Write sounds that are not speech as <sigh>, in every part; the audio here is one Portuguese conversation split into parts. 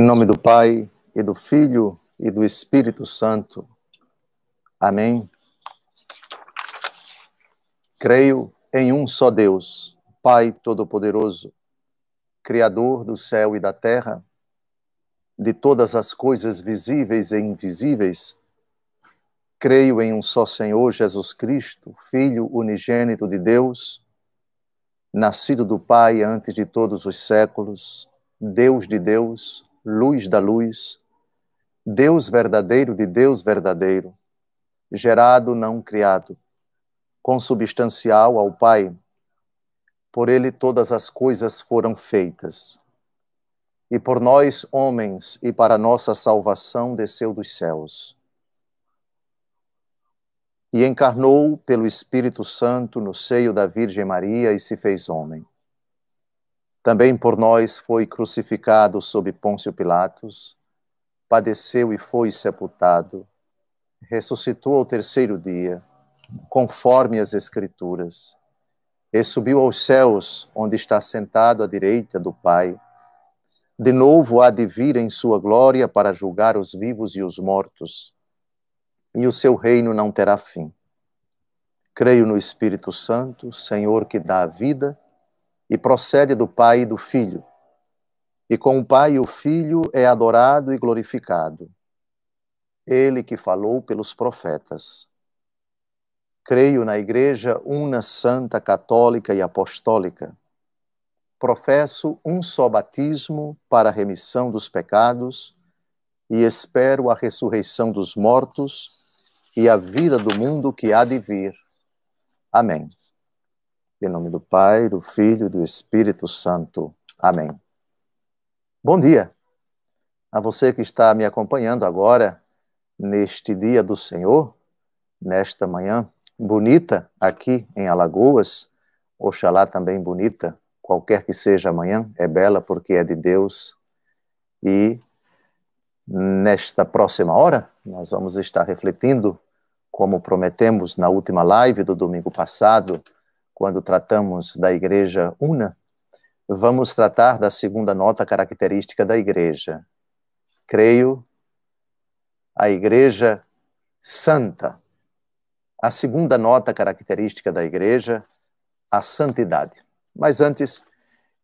Em nome do Pai, e do Filho, e do Espírito Santo. Amém. Creio em um só Deus, Pai Todo-Poderoso, Criador do céu e da terra, de todas as coisas visíveis e invisíveis. Creio em um só Senhor, Jesus Cristo, Filho unigênito de Deus, nascido do Pai antes de todos os séculos, Deus de Deus, luz da luz, Deus verdadeiro de Deus verdadeiro, gerado não criado, consubstancial ao Pai, por ele todas as coisas foram feitas. E por nós, homens, e para nossa salvação desceu dos céus. E encarnou pelo Espírito Santo no seio da Virgem Maria e se fez homem também por nós foi crucificado sob Pôncio Pilatos, padeceu e foi sepultado, ressuscitou ao terceiro dia, conforme as Escrituras, e subiu aos céus, onde está sentado à direita do Pai. De novo há de vir em sua glória para julgar os vivos e os mortos, e o seu reino não terá fim. Creio no Espírito Santo, Senhor que dá a vida e procede do Pai e do Filho. E com o Pai e o Filho é adorado e glorificado. Ele que falou pelos profetas. Creio na Igreja Una Santa Católica e Apostólica. Professo um só batismo para a remissão dos pecados e espero a ressurreição dos mortos e a vida do mundo que há de vir. Amém. Em nome do Pai, do Filho e do Espírito Santo. Amém. Bom dia a você que está me acompanhando agora neste dia do Senhor, nesta manhã bonita aqui em Alagoas, oxalá também bonita, qualquer que seja amanhã, é bela porque é de Deus. E nesta próxima hora, nós vamos estar refletindo, como prometemos na última live do domingo passado, quando tratamos da igreja una, vamos tratar da segunda nota característica da igreja. Creio a igreja santa. A segunda nota característica da igreja, a santidade. Mas antes,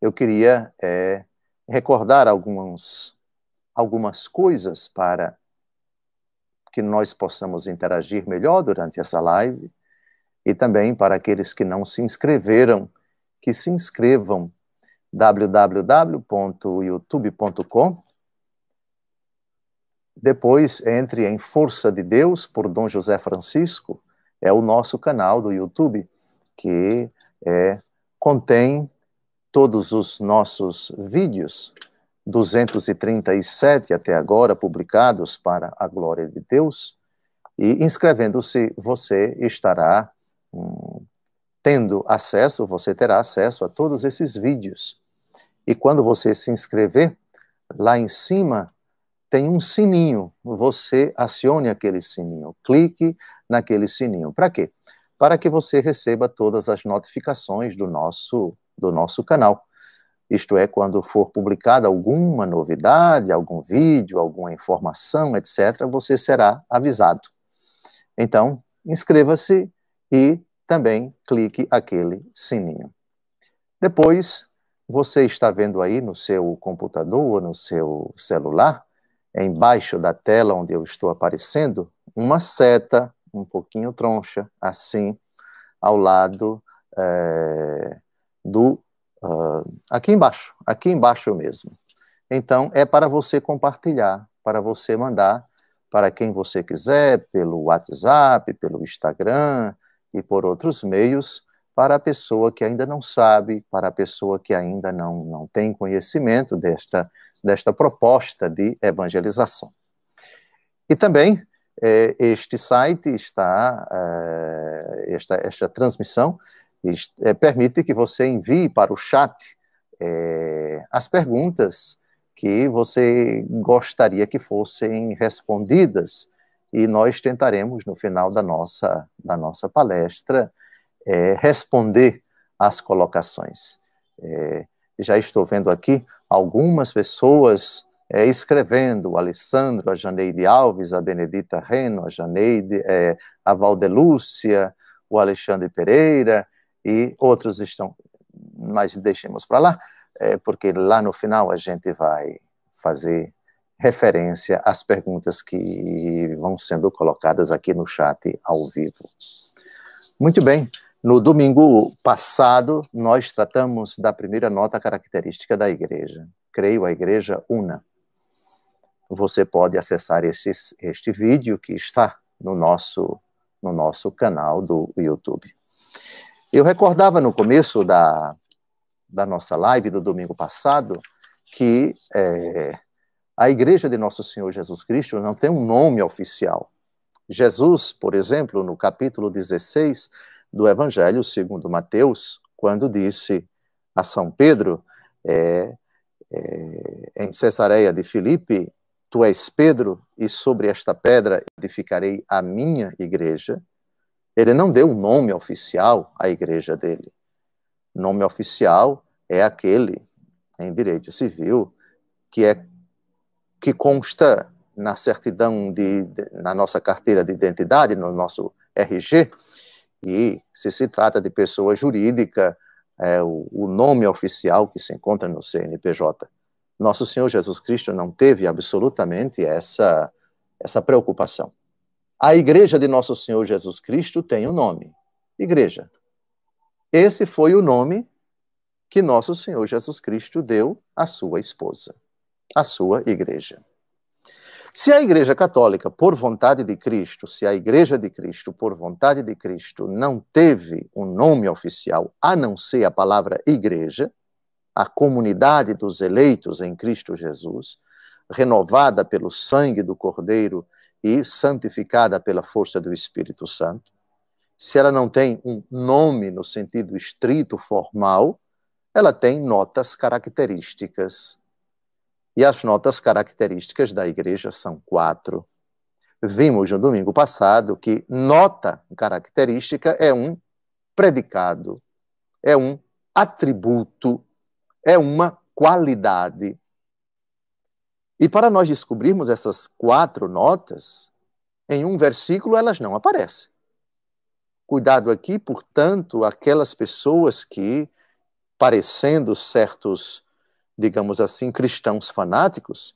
eu queria é, recordar alguns, algumas coisas para que nós possamos interagir melhor durante essa live e também para aqueles que não se inscreveram, que se inscrevam www.youtube.com. Depois entre em Força de Deus por Dom José Francisco, é o nosso canal do YouTube que é, contém todos os nossos vídeos, 237 até agora publicados para a glória de Deus. E inscrevendo-se, você estará tendo acesso, você terá acesso a todos esses vídeos. E quando você se inscrever, lá em cima tem um sininho. Você acione aquele sininho, clique naquele sininho. Para quê? Para que você receba todas as notificações do nosso do nosso canal. Isto é, quando for publicada alguma novidade, algum vídeo, alguma informação, etc., você será avisado. Então, inscreva-se e também clique aquele sininho. Depois, você está vendo aí no seu computador ou no seu celular, embaixo da tela onde eu estou aparecendo, uma seta um pouquinho troncha, assim, ao lado é, do. Uh, aqui embaixo, aqui embaixo mesmo. Então, é para você compartilhar, para você mandar para quem você quiser, pelo WhatsApp, pelo Instagram, e por outros meios para a pessoa que ainda não sabe, para a pessoa que ainda não, não tem conhecimento desta, desta proposta de evangelização. E também é, este site está, é, esta, esta transmissão é, permite que você envie para o chat as perguntas que você gostaria que fossem respondidas e nós tentaremos, no final da nossa, da nossa palestra, é, responder às colocações. É, já estou vendo aqui algumas pessoas é, escrevendo, o Alessandro, a Janeide Alves, a Benedita Reno, a Janeide, é, a Valdelúcia, o Alexandre Pereira e outros estão, mas deixemos para lá, é, porque lá no final a gente vai fazer referência às perguntas que vão sendo colocadas aqui no chat ao vivo. Muito bem. No domingo passado, nós tratamos da primeira nota característica da igreja. Creio a igreja una. Você pode acessar este, este vídeo que está no nosso, no nosso canal do YouTube. Eu recordava no começo da, da nossa live do domingo passado que é, a igreja de Nosso Senhor Jesus Cristo não tem um nome oficial. Jesus, por exemplo, no capítulo 16 do Evangelho segundo Mateus, quando disse a São Pedro, é, é, em Cesareia de Filipe, tu és Pedro e sobre esta pedra edificarei a minha igreja. Ele não deu um nome oficial à igreja dele. Nome oficial é aquele em direito civil que é que consta na certidão de, de, na nossa carteira de identidade, no nosso RG, e se se trata de pessoa jurídica, é, o, o nome oficial que se encontra no CNPJ. Nosso Senhor Jesus Cristo não teve absolutamente essa, essa preocupação. A igreja de Nosso Senhor Jesus Cristo tem um nome: igreja. Esse foi o nome que Nosso Senhor Jesus Cristo deu à sua esposa a sua igreja. Se a Igreja Católica, por vontade de Cristo, se a Igreja de Cristo, por vontade de Cristo, não teve um nome oficial a não ser a palavra Igreja, a comunidade dos eleitos em Cristo Jesus, renovada pelo sangue do Cordeiro e santificada pela força do Espírito Santo, se ela não tem um nome no sentido estrito formal, ela tem notas características e as notas características da igreja são quatro. Vimos no domingo passado que nota característica é um predicado, é um atributo, é uma qualidade. E para nós descobrirmos essas quatro notas, em um versículo elas não aparecem. Cuidado aqui, portanto, aquelas pessoas que, parecendo certos digamos assim, cristãos fanáticos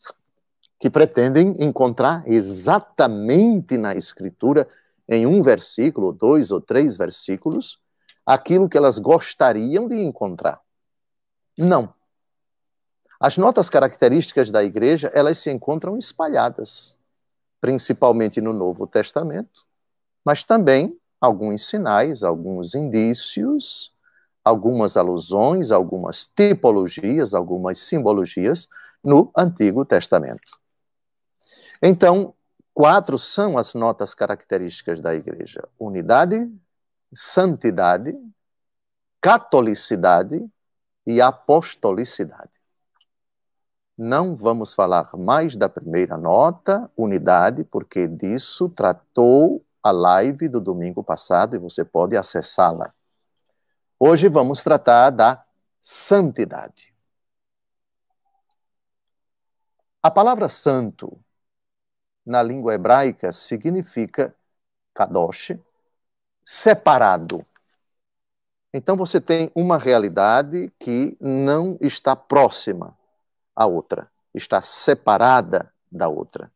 que pretendem encontrar exatamente na Escritura, em um versículo, dois ou três versículos, aquilo que elas gostariam de encontrar. Não. As notas características da igreja, elas se encontram espalhadas, principalmente no Novo Testamento, mas também alguns sinais, alguns indícios algumas alusões, algumas tipologias, algumas simbologias no Antigo Testamento. Então, quatro são as notas características da igreja: unidade, santidade, catolicidade e apostolicidade. Não vamos falar mais da primeira nota, unidade, porque disso tratou a live do domingo passado e você pode acessá-la. Hoje vamos tratar da santidade. A palavra santo na língua hebraica significa kadosh, separado. Então você tem uma realidade que não está próxima à outra, está separada da outra.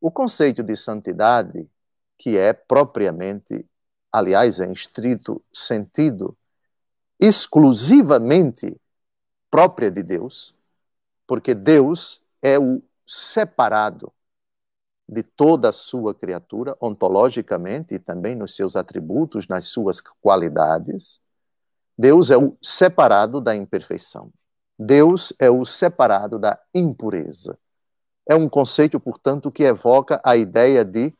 O conceito de santidade, que é propriamente, aliás, é em estrito sentido, exclusivamente própria de Deus, porque Deus é o separado de toda a sua criatura, ontologicamente e também nos seus atributos, nas suas qualidades. Deus é o separado da imperfeição. Deus é o separado da impureza. É um conceito, portanto, que evoca a ideia de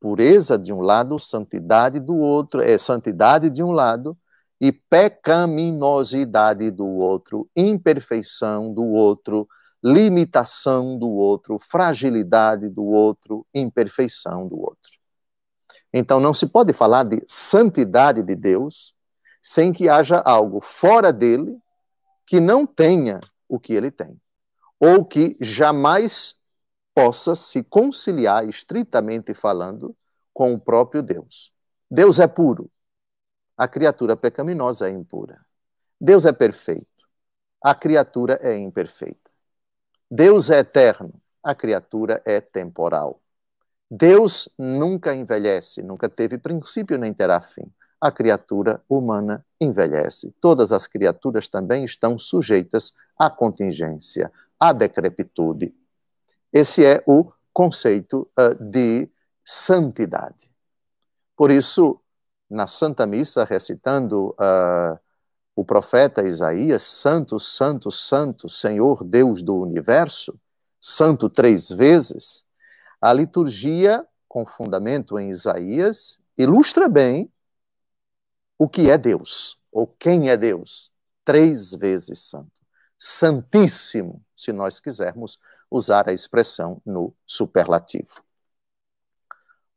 pureza de um lado, santidade do outro, é santidade de um lado e pecaminosidade do outro, imperfeição do outro, limitação do outro, fragilidade do outro, imperfeição do outro. Então não se pode falar de santidade de Deus sem que haja algo fora dele que não tenha o que ele tem, ou que jamais possa se conciliar, estritamente falando, com o próprio Deus. Deus é puro, a criatura pecaminosa é impura. Deus é perfeito. A criatura é imperfeita. Deus é eterno. A criatura é temporal. Deus nunca envelhece, nunca teve princípio nem terá fim. A criatura humana envelhece. Todas as criaturas também estão sujeitas à contingência, à decrepitude. Esse é o conceito uh, de santidade. Por isso, na Santa Missa recitando uh, o profeta Isaías, Santo, Santo, Santo, Senhor Deus do Universo, Santo três vezes, a liturgia, com fundamento em Isaías, ilustra bem o que é Deus, ou quem é Deus, três vezes santo. Santíssimo, se nós quisermos usar a expressão no superlativo.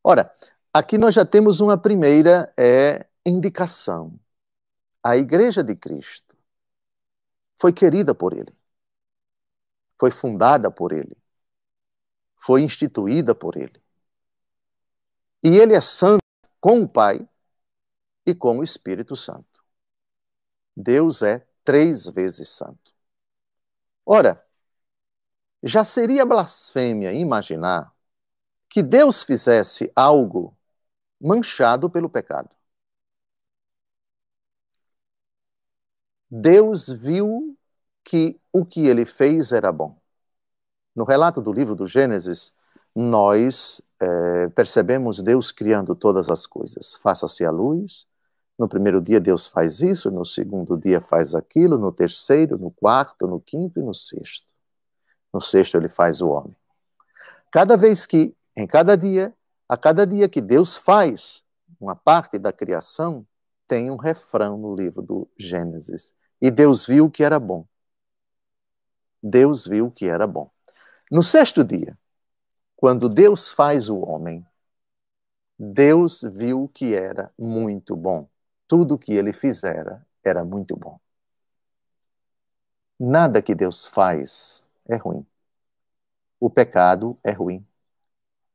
Ora, Aqui nós já temos uma primeira é, indicação. A Igreja de Cristo foi querida por ele, foi fundada por ele, foi instituída por ele. E ele é santo com o Pai e com o Espírito Santo. Deus é três vezes santo. Ora, já seria blasfêmia imaginar que Deus fizesse algo manchado pelo pecado. Deus viu que o que ele fez era bom. No relato do livro do Gênesis, nós é, percebemos Deus criando todas as coisas. Faça-se a luz. No primeiro dia, Deus faz isso. No segundo dia, faz aquilo. No terceiro, no quarto, no quinto e no sexto. No sexto, ele faz o homem. Cada vez que, em cada dia, a cada dia que Deus faz uma parte da criação, tem um refrão no livro do Gênesis. E Deus viu que era bom. Deus viu que era bom. No sexto dia, quando Deus faz o homem, Deus viu que era muito bom. Tudo que ele fizera era muito bom. Nada que Deus faz é ruim. O pecado é ruim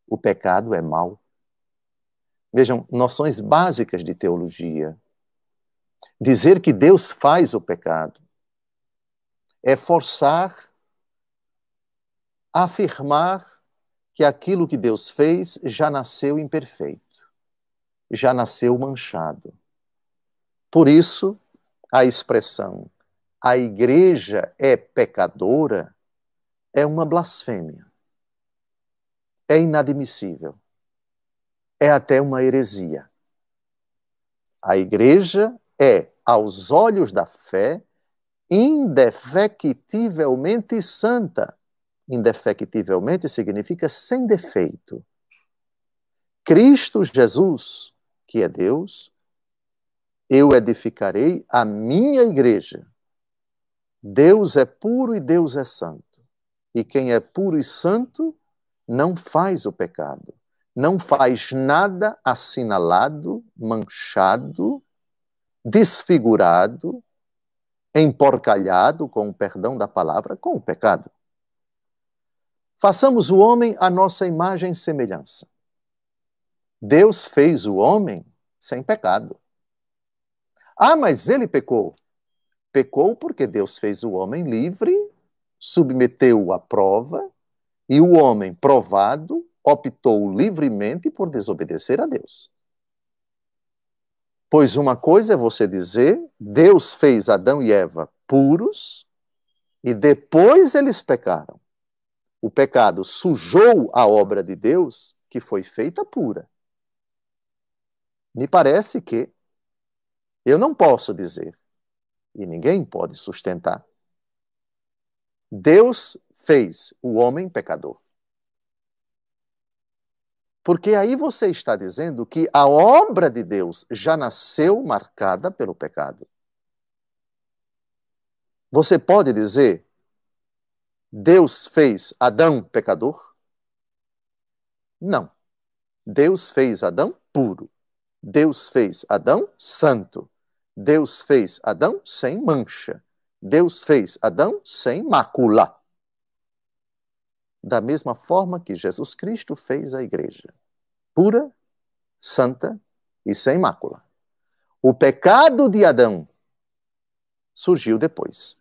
o pecado é mal. Vejam, noções básicas de teologia. Dizer que Deus faz o pecado é forçar, afirmar que aquilo que Deus fez já nasceu imperfeito, já nasceu manchado. Por isso, a expressão a igreja é pecadora é uma blasfêmia é inadmissível. É até uma heresia. A igreja é, aos olhos da fé, indefectivelmente santa. Indefectivelmente significa sem defeito. Cristo Jesus, que é Deus, eu edificarei a minha igreja. Deus é puro e Deus é santo. E quem é puro e santo não faz o pecado, não faz nada assinalado, manchado, desfigurado, emporcalhado, com o perdão da palavra, com o pecado. Façamos o homem à nossa imagem e semelhança. Deus fez o homem sem pecado. Ah, mas ele pecou. Pecou porque Deus fez o homem livre, submeteu-o à prova, e o homem provado optou livremente por desobedecer a Deus. Pois uma coisa é você dizer: Deus fez Adão e Eva puros e depois eles pecaram. O pecado sujou a obra de Deus que foi feita pura. Me parece que eu não posso dizer, e ninguém pode sustentar. Deus fez o homem pecador. Porque aí você está dizendo que a obra de Deus já nasceu marcada pelo pecado. Você pode dizer: Deus fez Adão pecador? Não. Deus fez Adão puro. Deus fez Adão santo. Deus fez Adão sem mancha. Deus fez Adão sem mácula da mesma forma que Jesus Cristo fez a igreja, pura, santa e sem mácula. O pecado de Adão surgiu depois,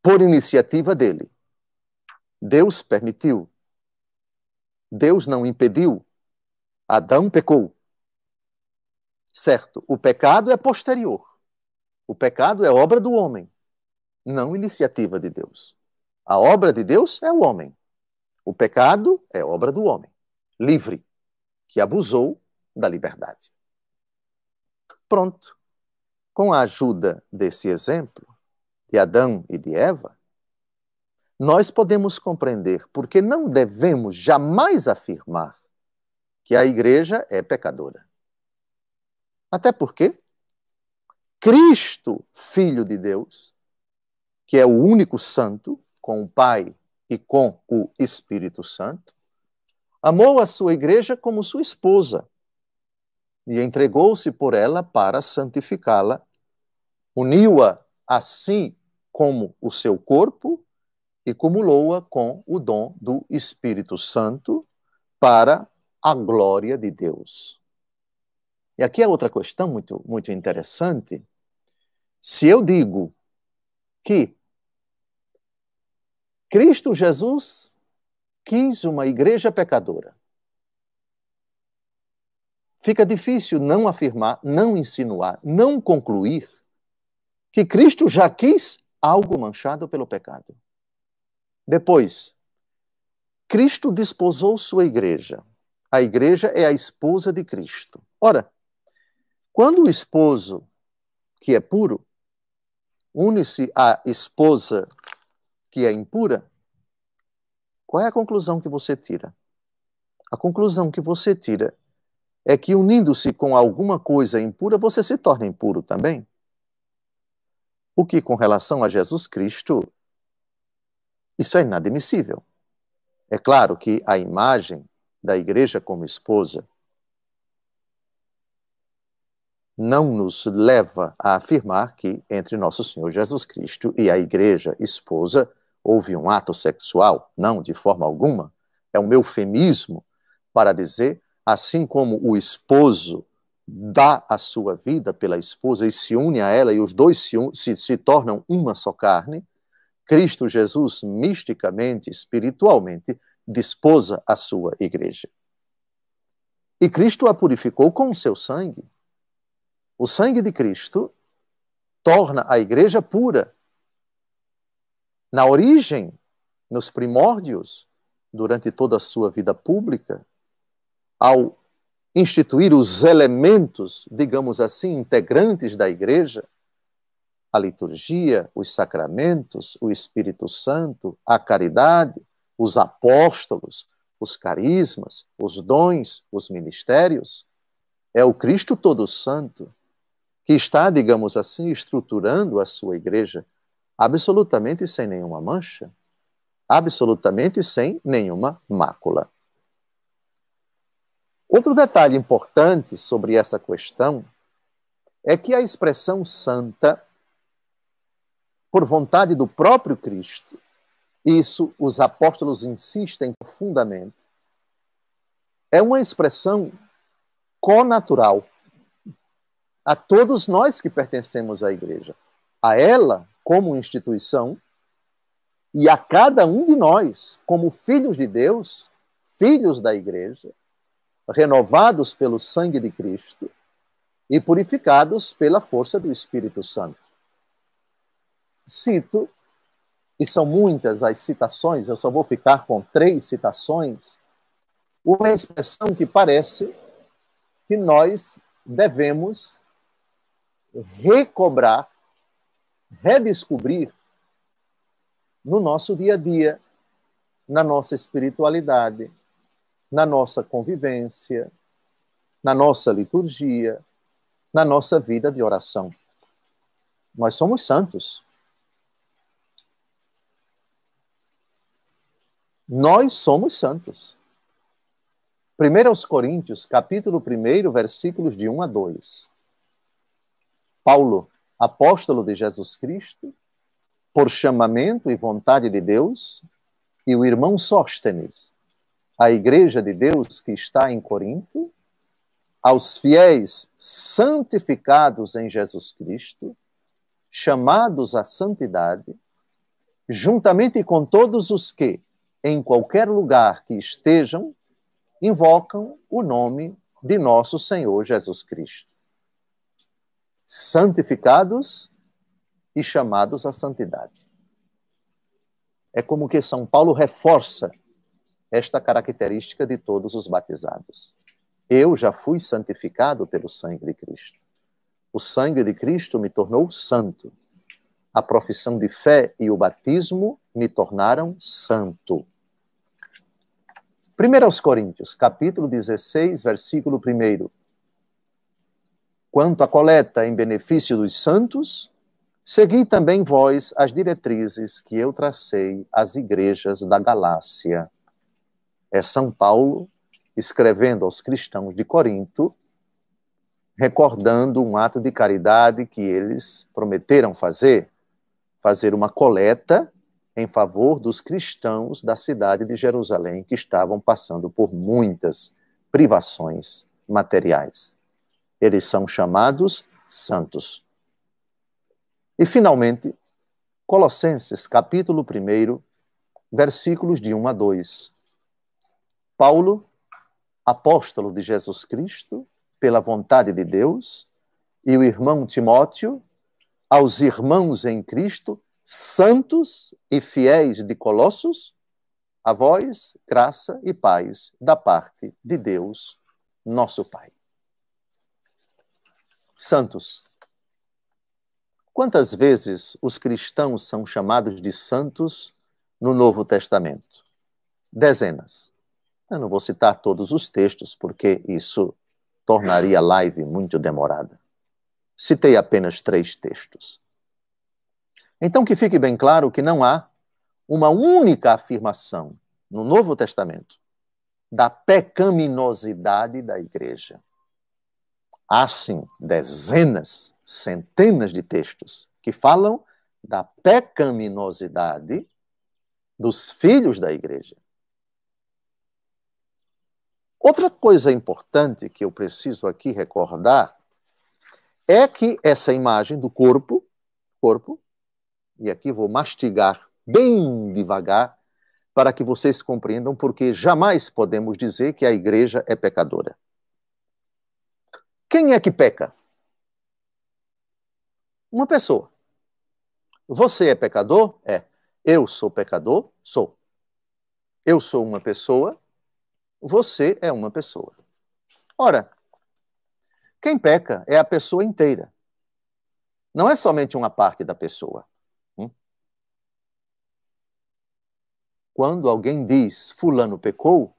por iniciativa dele. Deus permitiu. Deus não impediu. Adão pecou. Certo, o pecado é posterior. O pecado é obra do homem, não iniciativa de Deus. A obra de Deus é o homem. O pecado é obra do homem, livre, que abusou da liberdade. Pronto. Com a ajuda desse exemplo, de Adão e de Eva, nós podemos compreender porque não devemos jamais afirmar que a igreja é pecadora. Até porque Cristo, Filho de Deus, que é o único santo, com o Pai e com o Espírito Santo, amou a sua igreja como sua esposa e entregou-se por ela para santificá-la, uniu-a assim como o seu corpo e cumulou-a com o dom do Espírito Santo para a glória de Deus. E aqui é outra questão muito, muito interessante. Se eu digo que Cristo Jesus quis uma igreja pecadora. Fica difícil não afirmar, não insinuar, não concluir que Cristo já quis algo manchado pelo pecado. Depois, Cristo desposou sua igreja. A igreja é a esposa de Cristo. Ora, quando o esposo, que é puro, une-se à esposa que é impura, qual é a conclusão que você tira? A conclusão que você tira é que unindo-se com alguma coisa impura, você se torna impuro também. O que, com relação a Jesus Cristo, isso é inadmissível. É claro que a imagem da igreja como esposa não nos leva a afirmar que entre nosso Senhor Jesus Cristo e a igreja esposa houve um ato sexual? Não, de forma alguma. É um eufemismo para dizer, assim como o esposo dá a sua vida pela esposa e se une a ela, e os dois se, se, se tornam uma só carne, Cristo Jesus, misticamente, espiritualmente, disposa a sua igreja. E Cristo a purificou com o seu sangue. O sangue de Cristo torna a igreja pura na origem, nos primórdios, durante toda a sua vida pública, ao instituir os elementos, digamos assim, integrantes da igreja, a liturgia, os sacramentos, o Espírito Santo, a caridade, os apóstolos, os carismas, os dons, os ministérios, é o Cristo Todo Santo que está, digamos assim, estruturando a sua igreja absolutamente sem nenhuma mancha, absolutamente sem nenhuma mácula. Outro detalhe importante sobre essa questão é que a expressão santa, por vontade do próprio Cristo, isso os apóstolos insistem profundamente, é uma expressão conatural a todos nós que pertencemos à igreja. A ela como instituição, e a cada um de nós, como filhos de Deus, filhos da igreja, renovados pelo sangue de Cristo e purificados pela força do Espírito Santo. Cito, e são muitas as citações, eu só vou ficar com três citações, uma expressão que parece que nós devemos recobrar redescobrir no nosso dia a dia, na nossa espiritualidade, na nossa convivência, na nossa liturgia, na nossa vida de oração. Nós somos santos. Nós somos santos. 1 Coríntios, capítulo 1, versículos de 1 a 2. Paulo, apóstolo de Jesus Cristo, por chamamento e vontade de Deus, e o irmão Sóstenes, a igreja de Deus que está em Corinto, aos fiéis santificados em Jesus Cristo, chamados à santidade, juntamente com todos os que, em qualquer lugar que estejam, invocam o nome de nosso Senhor Jesus Cristo santificados e chamados à santidade. É como que São Paulo reforça esta característica de todos os batizados. Eu já fui santificado pelo sangue de Cristo. O sangue de Cristo me tornou santo. A profissão de fé e o batismo me tornaram santo. 1 aos Coríntios, capítulo 16, versículo 1. Quanto à coleta em benefício dos santos, segui também vós as diretrizes que eu tracei às igrejas da Galácia. É São Paulo escrevendo aos cristãos de Corinto, recordando um ato de caridade que eles prometeram fazer, fazer uma coleta em favor dos cristãos da cidade de Jerusalém que estavam passando por muitas privações materiais eles são chamados santos. E, finalmente, Colossenses, capítulo 1, versículos de 1 a 2. Paulo, apóstolo de Jesus Cristo, pela vontade de Deus, e o irmão Timóteo, aos irmãos em Cristo, santos e fiéis de Colossos, a vós, graça e paz da parte de Deus, nosso Pai. Santos. Quantas vezes os cristãos são chamados de santos no Novo Testamento? Dezenas. Eu não vou citar todos os textos, porque isso tornaria a live muito demorada. Citei apenas três textos. Então, que fique bem claro que não há uma única afirmação no Novo Testamento da pecaminosidade da igreja. Há sim dezenas, centenas de textos que falam da pecaminosidade dos filhos da igreja. Outra coisa importante que eu preciso aqui recordar é que essa imagem do corpo, corpo, e aqui vou mastigar bem devagar para que vocês compreendam, porque jamais podemos dizer que a igreja é pecadora. Quem é que peca? Uma pessoa. Você é pecador? É. Eu sou pecador? Sou. Eu sou uma pessoa? Você é uma pessoa. Ora, quem peca é a pessoa inteira. Não é somente uma parte da pessoa. Hum? Quando alguém diz Fulano pecou,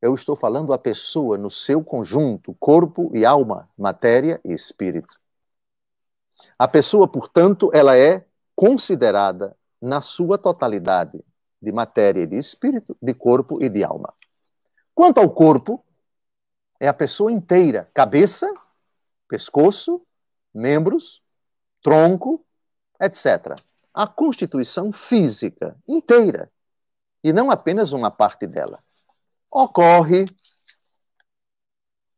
eu estou falando a pessoa no seu conjunto, corpo e alma, matéria e espírito. A pessoa, portanto, ela é considerada na sua totalidade de matéria e de espírito, de corpo e de alma. Quanto ao corpo, é a pessoa inteira, cabeça, pescoço, membros, tronco, etc. A constituição física inteira, e não apenas uma parte dela. Ocorre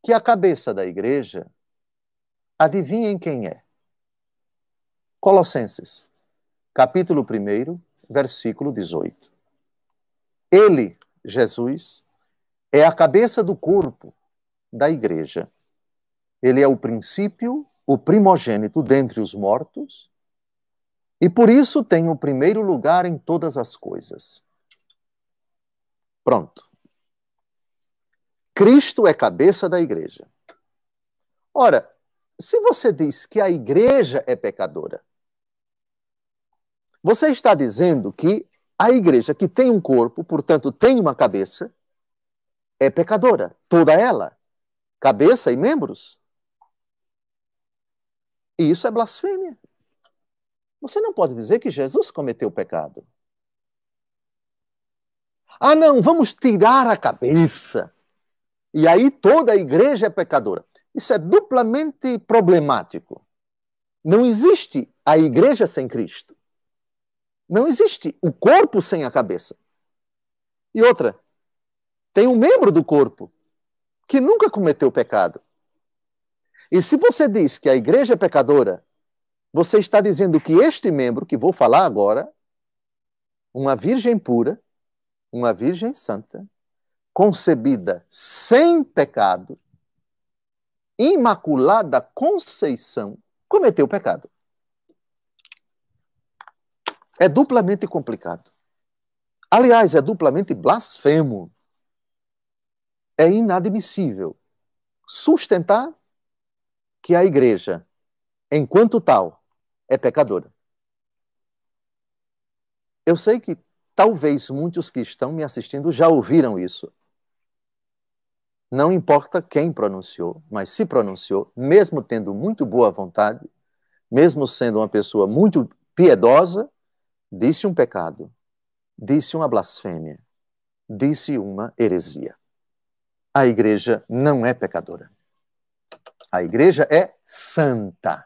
que a cabeça da igreja, adivinhem quem é? Colossenses, capítulo 1, versículo 18. Ele, Jesus, é a cabeça do corpo da igreja. Ele é o princípio, o primogênito dentre os mortos, e por isso tem o primeiro lugar em todas as coisas. Pronto. Cristo é cabeça da igreja. Ora, se você diz que a igreja é pecadora, você está dizendo que a igreja que tem um corpo, portanto tem uma cabeça, é pecadora, toda ela, cabeça e membros. E isso é blasfêmia. Você não pode dizer que Jesus cometeu pecado. Ah, não, vamos tirar a cabeça e aí toda a igreja é pecadora. Isso é duplamente problemático. Não existe a igreja sem Cristo. Não existe o corpo sem a cabeça. E outra, tem um membro do corpo que nunca cometeu pecado. E se você diz que a igreja é pecadora, você está dizendo que este membro que vou falar agora, uma virgem pura, uma virgem santa, concebida sem pecado, Imaculada Conceição, cometeu pecado. É duplamente complicado. Aliás, é duplamente blasfemo. É inadmissível sustentar que a igreja, enquanto tal, é pecadora. Eu sei que talvez muitos que estão me assistindo já ouviram isso. Não importa quem pronunciou, mas se pronunciou, mesmo tendo muito boa vontade, mesmo sendo uma pessoa muito piedosa, disse um pecado, disse uma blasfêmia, disse uma heresia. A igreja não é pecadora. A igreja é santa,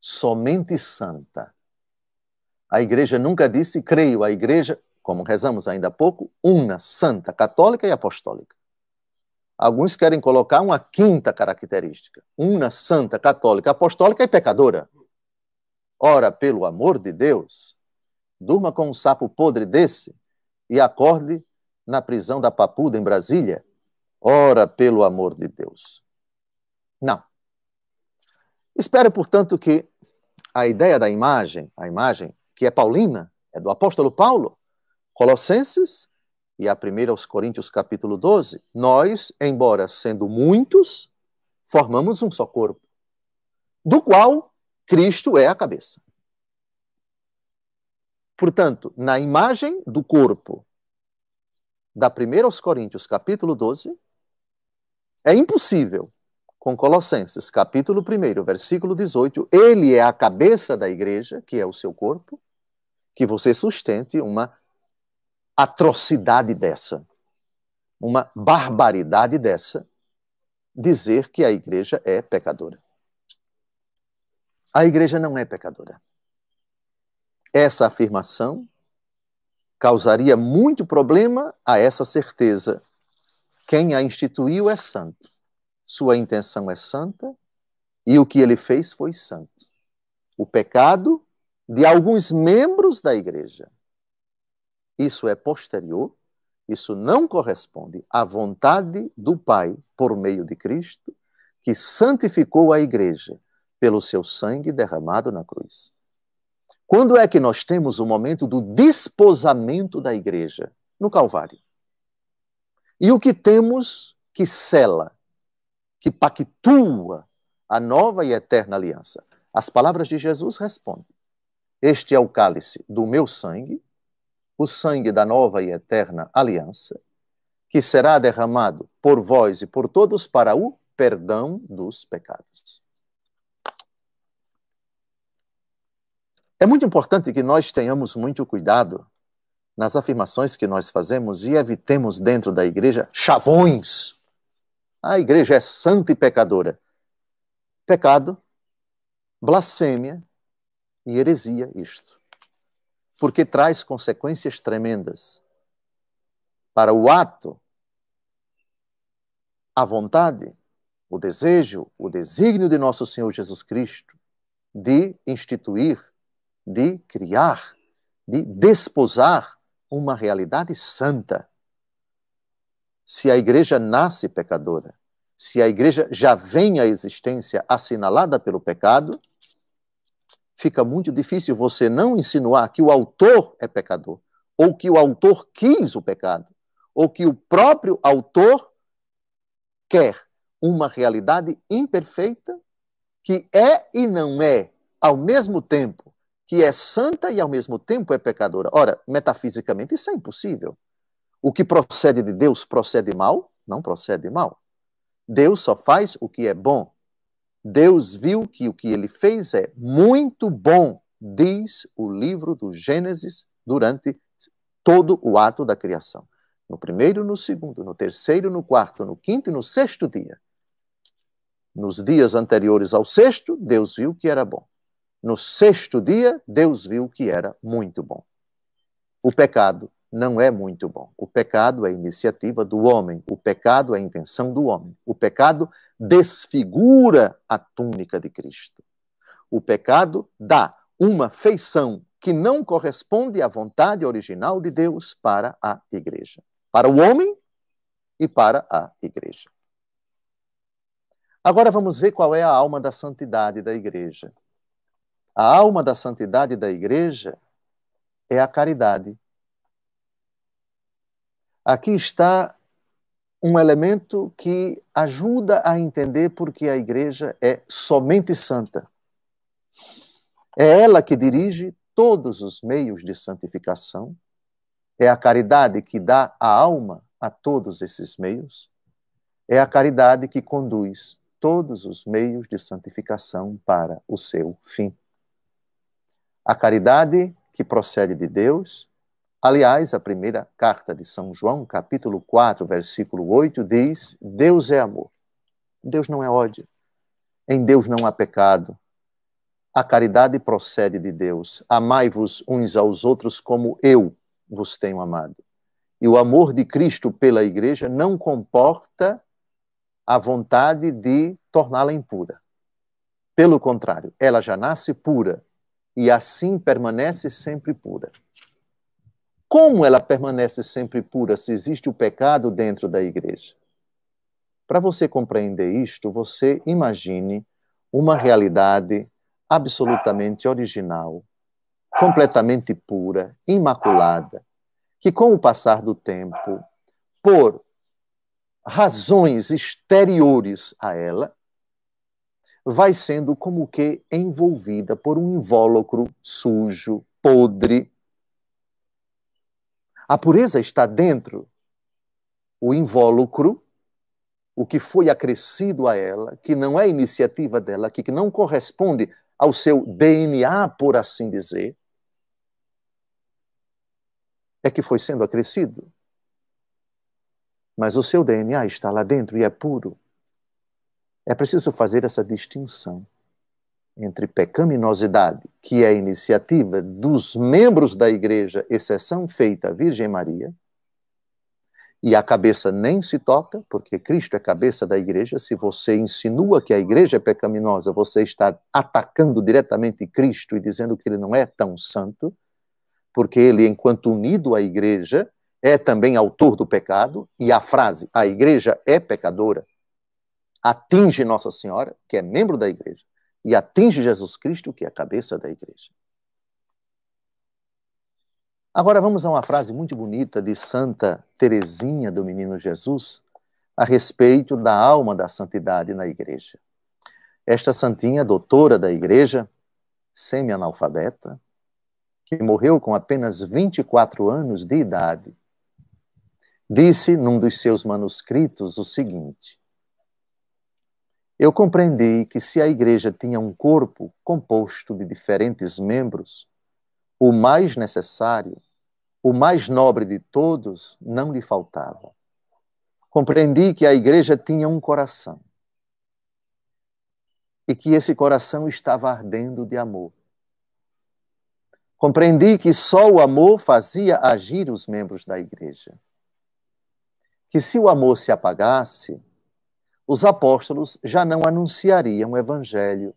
somente santa. A igreja nunca disse, creio, a igreja, como rezamos ainda há pouco, una, santa, católica e apostólica. Alguns querem colocar uma quinta característica: una, santa, católica, apostólica e pecadora. Ora, pelo amor de Deus, durma com um sapo podre desse e acorde na prisão da Papuda, em Brasília? Ora, pelo amor de Deus. Não. Espero, portanto, que a ideia da imagem, a imagem que é paulina, é do apóstolo Paulo, Colossenses e a primeira aos Coríntios capítulo 12, nós, embora sendo muitos, formamos um só corpo, do qual Cristo é a cabeça. Portanto, na imagem do corpo da primeira aos Coríntios capítulo 12, é impossível com Colossenses capítulo 1, versículo 18, ele é a cabeça da igreja, que é o seu corpo, que você sustente uma atrocidade dessa, uma barbaridade dessa, dizer que a igreja é pecadora. A igreja não é pecadora. Essa afirmação causaria muito problema a essa certeza. Quem a instituiu é santo. Sua intenção é santa e o que ele fez foi santo. O pecado de alguns membros da igreja isso é posterior, isso não corresponde à vontade do Pai por meio de Cristo, que santificou a igreja pelo seu sangue derramado na cruz. Quando é que nós temos o momento do desposamento da igreja? No Calvário. E o que temos que cela, que pactua a nova e eterna aliança? As palavras de Jesus respondem: Este é o cálice do meu sangue, o sangue da nova e eterna aliança, que será derramado por vós e por todos para o perdão dos pecados. É muito importante que nós tenhamos muito cuidado nas afirmações que nós fazemos e evitemos dentro da igreja chavões. A igreja é santa e pecadora. Pecado, blasfêmia e heresia, isto porque traz consequências tremendas para o ato, a vontade, o desejo, o desígnio de nosso Senhor Jesus Cristo de instituir, de criar, de desposar uma realidade santa. Se a igreja nasce pecadora, se a igreja já vem à existência assinalada pelo pecado, fica muito difícil você não insinuar que o autor é pecador, ou que o autor quis o pecado, ou que o próprio autor quer uma realidade imperfeita que é e não é ao mesmo tempo, que é santa e ao mesmo tempo é pecadora. Ora, metafisicamente isso é impossível. O que procede de Deus procede mal? Não procede mal. Deus só faz o que é bom. Deus viu que o que ele fez é muito bom, diz o livro do Gênesis durante todo o ato da criação. No primeiro, no segundo, no terceiro, no quarto, no quinto e no sexto dia. Nos dias anteriores ao sexto, Deus viu que era bom. No sexto dia, Deus viu que era muito bom. O pecado não é muito bom. O pecado é iniciativa do homem. O pecado é invenção do homem. O pecado é desfigura a túnica de Cristo. O pecado dá uma feição que não corresponde à vontade original de Deus para a igreja, para o homem e para a igreja. Agora vamos ver qual é a alma da santidade da igreja. A alma da santidade da igreja é a caridade. Aqui está um elemento que ajuda a entender porque a igreja é somente santa. É ela que dirige todos os meios de santificação, é a caridade que dá a alma a todos esses meios, é a caridade que conduz todos os meios de santificação para o seu fim. A caridade que procede de Deus Aliás, a primeira carta de São João, capítulo 4, versículo 8, diz: Deus é amor. Deus não é ódio. Em Deus não há pecado. A caridade procede de Deus. Amai-vos uns aos outros como eu vos tenho amado. E o amor de Cristo pela igreja não comporta a vontade de torná-la impura. Pelo contrário, ela já nasce pura e assim permanece sempre pura. Como ela permanece sempre pura se existe o pecado dentro da igreja? Para você compreender isto, você imagine uma realidade absolutamente original, completamente pura, imaculada, que com o passar do tempo, por razões exteriores a ela, vai sendo como que envolvida por um invólucro sujo, podre, a pureza está dentro. O invólucro, o que foi acrescido a ela, que não é iniciativa dela, que não corresponde ao seu DNA, por assim dizer, é que foi sendo acrescido. Mas o seu DNA está lá dentro e é puro. É preciso fazer essa distinção entre pecaminosidade, que é iniciativa dos membros da igreja, exceção feita à Virgem Maria, e a cabeça nem se toca, porque Cristo é cabeça da igreja. Se você insinua que a igreja é pecaminosa, você está atacando diretamente Cristo e dizendo que ele não é tão santo, porque ele, enquanto unido à igreja, é também autor do pecado, e a frase, a igreja é pecadora, atinge Nossa Senhora, que é membro da igreja, e atinge Jesus Cristo, que é a cabeça da igreja. Agora vamos a uma frase muito bonita de Santa Teresinha do Menino Jesus a respeito da alma da santidade na igreja. Esta santinha, doutora da igreja, semi-analfabeta, que morreu com apenas 24 anos de idade, disse num dos seus manuscritos o seguinte: eu compreendi que se a igreja tinha um corpo composto de diferentes membros, o mais necessário, o mais nobre de todos, não lhe faltava. Compreendi que a igreja tinha um coração e que esse coração estava ardendo de amor. Compreendi que só o amor fazia agir os membros da igreja. Que se o amor se apagasse, os apóstolos já não anunciariam o evangelho.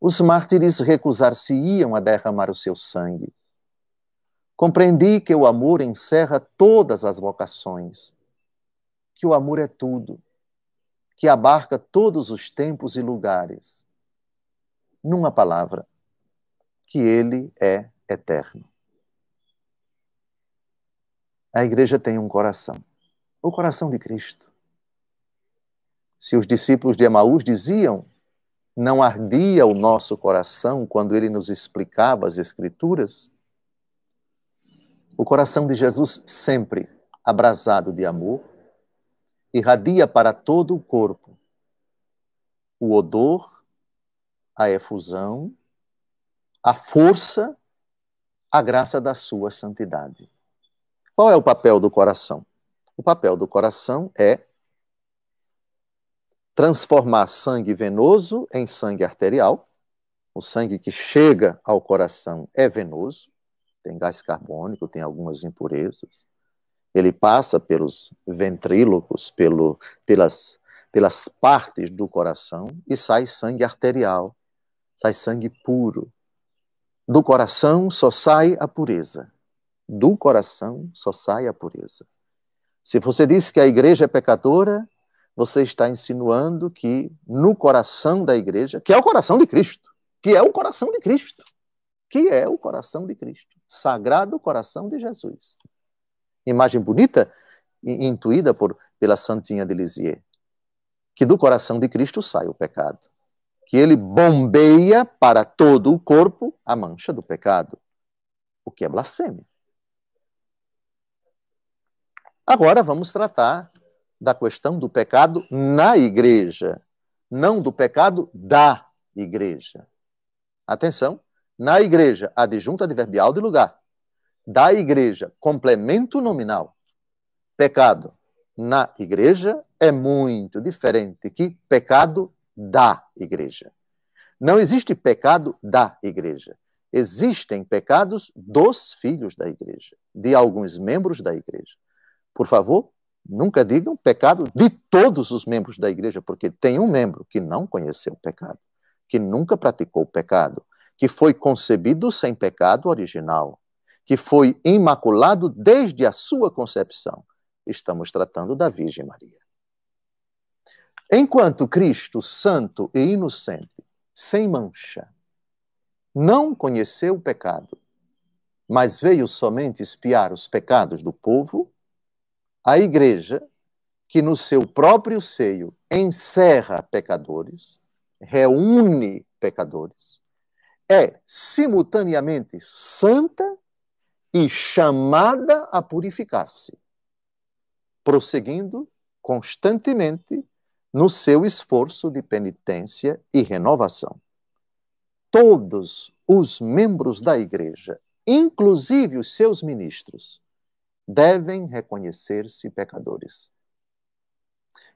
Os mártires recusar-se-iam a derramar o seu sangue. Compreendi que o amor encerra todas as vocações, que o amor é tudo, que abarca todos os tempos e lugares. Numa palavra, que ele é eterno. A igreja tem um coração, o coração de Cristo. Se os discípulos de Emaús diziam, não ardia o nosso coração quando ele nos explicava as Escrituras, o coração de Jesus, sempre abrasado de amor, irradia para todo o corpo o odor, a efusão, a força, a graça da sua santidade. Qual é o papel do coração? O papel do coração é transformar sangue venoso em sangue arterial. O sangue que chega ao coração é venoso, tem gás carbônico, tem algumas impurezas. Ele passa pelos ventrílocos, pelo, pelas, pelas partes do coração e sai sangue arterial, sai sangue puro. Do coração só sai a pureza. Do coração só sai a pureza. Se você diz que a igreja é pecadora, você está insinuando que no coração da igreja, que é o coração de Cristo, que é o coração de Cristo, que é o coração de Cristo, sagrado coração de Jesus. Imagem bonita e intuída por, pela Santinha de Lisieux, que do coração de Cristo sai o pecado, que ele bombeia para todo o corpo a mancha do pecado, o que é blasfêmia. Agora vamos tratar da questão do pecado na igreja, não do pecado da igreja. Atenção, na igreja, adjunta adverbial de lugar. Da igreja, complemento nominal. Pecado na igreja é muito diferente que pecado da igreja. Não existe pecado da igreja. Existem pecados dos filhos da igreja, de alguns membros da igreja. Por favor, Nunca digam pecado de todos os membros da igreja, porque tem um membro que não conheceu o pecado, que nunca praticou o pecado, que foi concebido sem pecado original, que foi imaculado desde a sua concepção. Estamos tratando da Virgem Maria. Enquanto Cristo, santo e inocente, sem mancha, não conheceu o pecado, mas veio somente espiar os pecados do povo, a igreja, que no seu próprio seio encerra pecadores, reúne pecadores, é simultaneamente santa e chamada a purificar-se, prosseguindo constantemente no seu esforço de penitência e renovação. Todos os membros da igreja, inclusive os seus ministros, devem reconhecer-se pecadores.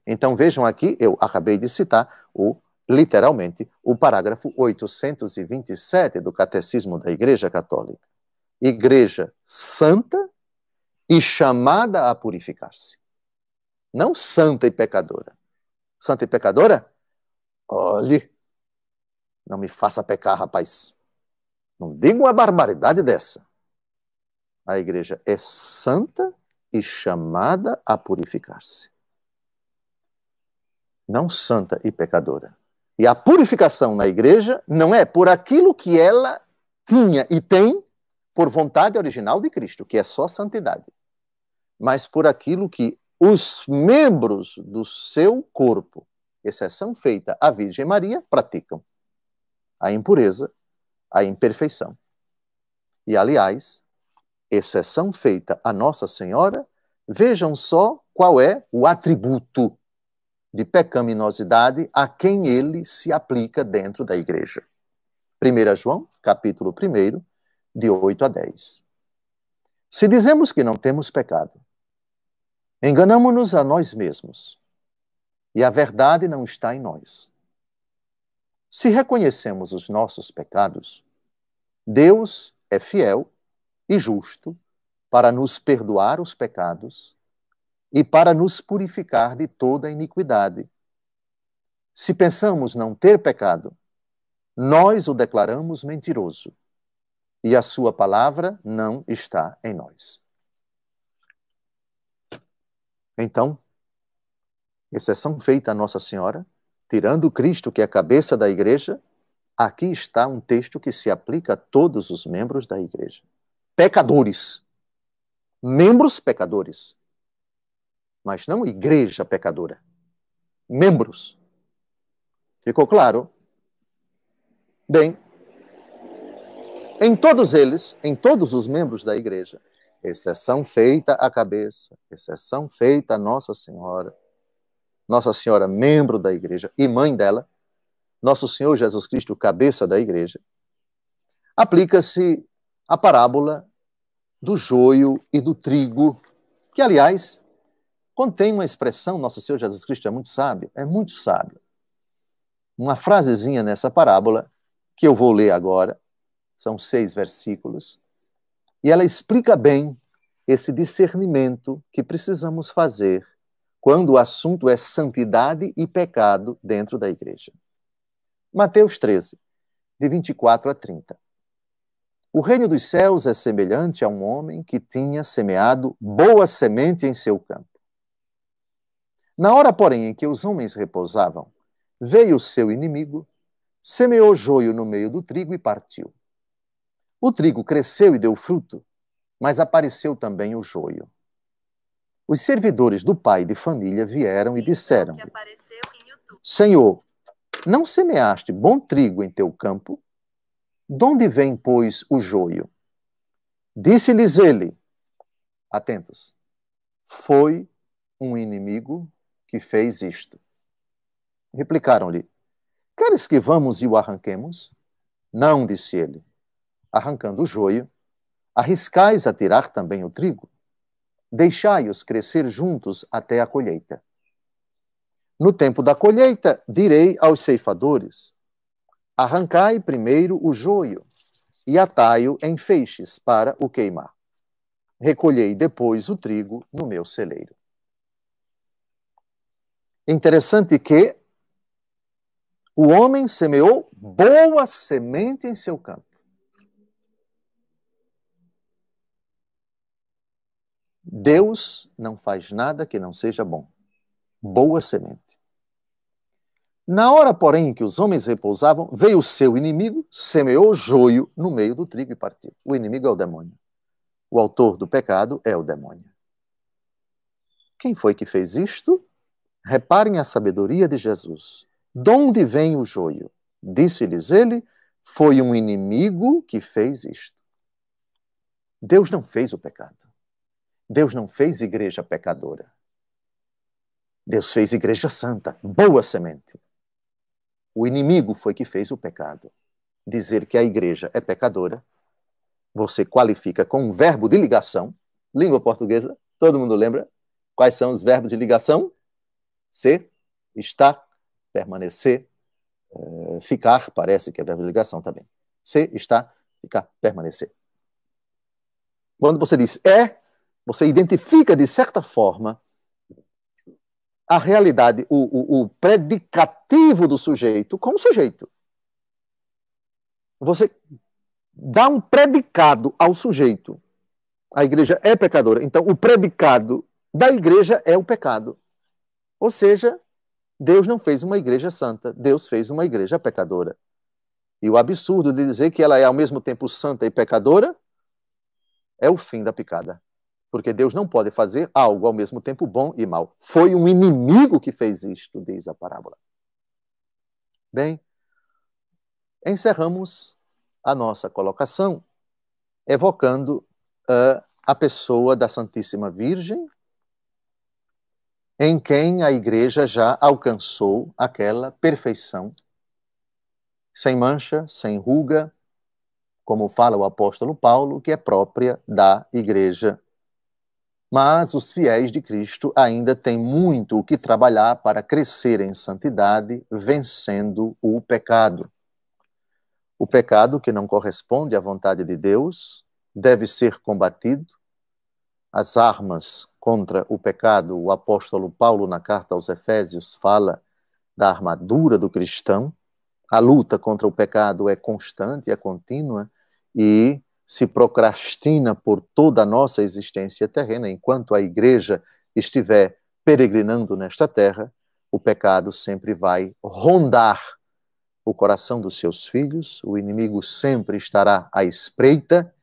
Então vejam aqui, eu acabei de citar o literalmente o parágrafo 827 do Catecismo da Igreja Católica. Igreja santa e chamada a purificar-se. Não santa e pecadora. Santa e pecadora? Olhe, não me faça pecar, rapaz. Não diga uma barbaridade dessa a igreja é santa e chamada a purificar-se. Não santa e pecadora. E a purificação na igreja não é por aquilo que ela tinha e tem por vontade original de Cristo, que é só santidade, mas por aquilo que os membros do seu corpo, exceção feita à Virgem Maria, praticam: a impureza, a imperfeição. E, aliás, exceção feita a Nossa Senhora, vejam só qual é o atributo de pecaminosidade a quem ele se aplica dentro da igreja. 1 João, capítulo 1, de 8 a 10. Se dizemos que não temos pecado, enganamos-nos a nós mesmos e a verdade não está em nós. Se reconhecemos os nossos pecados, Deus é fiel e justo para nos perdoar os pecados e para nos purificar de toda iniquidade. Se pensamos não ter pecado, nós o declaramos mentiroso e a sua palavra não está em nós. Então, exceção feita a Nossa Senhora, tirando Cristo, que é a cabeça da igreja, aqui está um texto que se aplica a todos os membros da igreja pecadores, membros pecadores, mas não igreja pecadora, membros. Ficou claro? Bem, em todos eles, em todos os membros da igreja, exceção feita à cabeça, exceção feita a Nossa Senhora, Nossa Senhora, membro da igreja e mãe dela, Nosso Senhor Jesus Cristo, cabeça da igreja, aplica-se a parábola do joio e do trigo, que, aliás, contém uma expressão, nosso Senhor Jesus Cristo é muito sábio, é muito sábio. Uma frasezinha nessa parábola, que eu vou ler agora, são seis versículos, e ela explica bem esse discernimento que precisamos fazer quando o assunto é santidade e pecado dentro da igreja. Mateus 13, de 24 a 30. O reino dos céus é semelhante a um homem que tinha semeado boa semente em seu campo. Na hora, porém, em que os homens repousavam, veio o seu inimigo, semeou joio no meio do trigo e partiu. O trigo cresceu e deu fruto, mas apareceu também o joio. Os servidores do pai de família vieram e então, disseram: Senhor, não semeaste bom trigo em teu campo? De onde vem, pois, o joio? Disse-lhes ele, atentos, foi um inimigo que fez isto. Replicaram-lhe, queres que vamos e o arranquemos? Não, disse ele, arrancando o joio, arriscais a tirar também o trigo? Deixai-os crescer juntos até a colheita. No tempo da colheita, direi aos ceifadores: Arrancai primeiro o joio e atai-o em feixes para o queimar. Recolhei depois o trigo no meu celeiro. Interessante que o homem semeou boa semente em seu campo. Deus não faz nada que não seja bom. Boa semente. Na hora, porém, em que os homens repousavam, veio o seu inimigo, semeou joio no meio do trigo e partiu. O inimigo é o demônio. O autor do pecado é o demônio. Quem foi que fez isto? Reparem a sabedoria de Jesus. De onde vem o joio? Disse-lhes ele: Foi um inimigo que fez isto. Deus não fez o pecado. Deus não fez igreja pecadora. Deus fez igreja santa, boa semente. O inimigo foi que fez o pecado. Dizer que a igreja é pecadora, você qualifica com um verbo de ligação, língua portuguesa, todo mundo lembra? Quais são os verbos de ligação? Ser, estar, permanecer, eh, ficar, parece que é verbo de ligação também. Ser, estar, ficar, permanecer. Quando você diz é, você identifica de certa forma a realidade, o, o, o predicativo do sujeito com o sujeito. Você dá um predicado ao sujeito. A igreja é pecadora. Então, o predicado da igreja é o pecado. Ou seja, Deus não fez uma igreja santa, Deus fez uma igreja pecadora. E o absurdo de dizer que ela é ao mesmo tempo santa e pecadora é o fim da picada porque Deus não pode fazer algo ao mesmo tempo bom e mal. Foi um inimigo que fez isto, diz a parábola. Bem, encerramos a nossa colocação evocando uh, a pessoa da Santíssima Virgem, em quem a Igreja já alcançou aquela perfeição, sem mancha, sem ruga, como fala o apóstolo Paulo, que é própria da Igreja mas os fiéis de Cristo ainda têm muito o que trabalhar para crescer em santidade, vencendo o pecado. O pecado que não corresponde à vontade de Deus deve ser combatido. As armas contra o pecado, o apóstolo Paulo, na carta aos Efésios, fala da armadura do cristão. A luta contra o pecado é constante, é contínua, e se procrastina por toda a nossa existência terrena, enquanto a igreja estiver peregrinando nesta terra, o pecado sempre vai rondar o coração dos seus filhos, o inimigo sempre estará à espreita.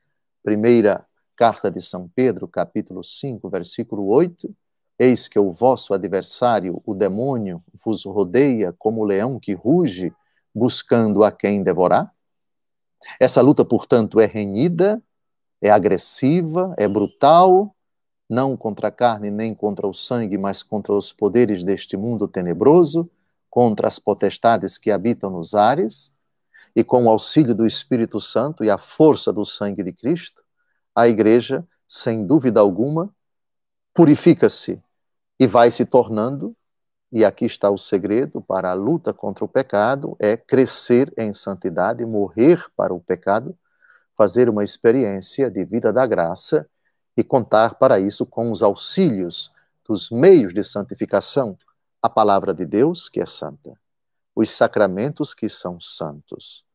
Primeira carta de São Pedro, capítulo 5, versículo 8. Eis que o vosso adversário, o demônio, vos rodeia como o leão que ruge, buscando a quem devorar. Essa luta, portanto, é renhida, é agressiva, é brutal, não contra a carne nem contra o sangue, mas contra os poderes deste mundo tenebroso, contra as potestades que habitam nos ares, e com o auxílio do Espírito Santo e a força do sangue de Cristo, a igreja, sem dúvida alguma, purifica-se e vai se tornando e aqui está o segredo para a luta contra o pecado, é crescer em santidade, morrer para o pecado, fazer uma experiência de vida da graça e contar para isso com os auxílios dos meios de santificação, a palavra de Deus, que é santa, os sacramentos, que são santos.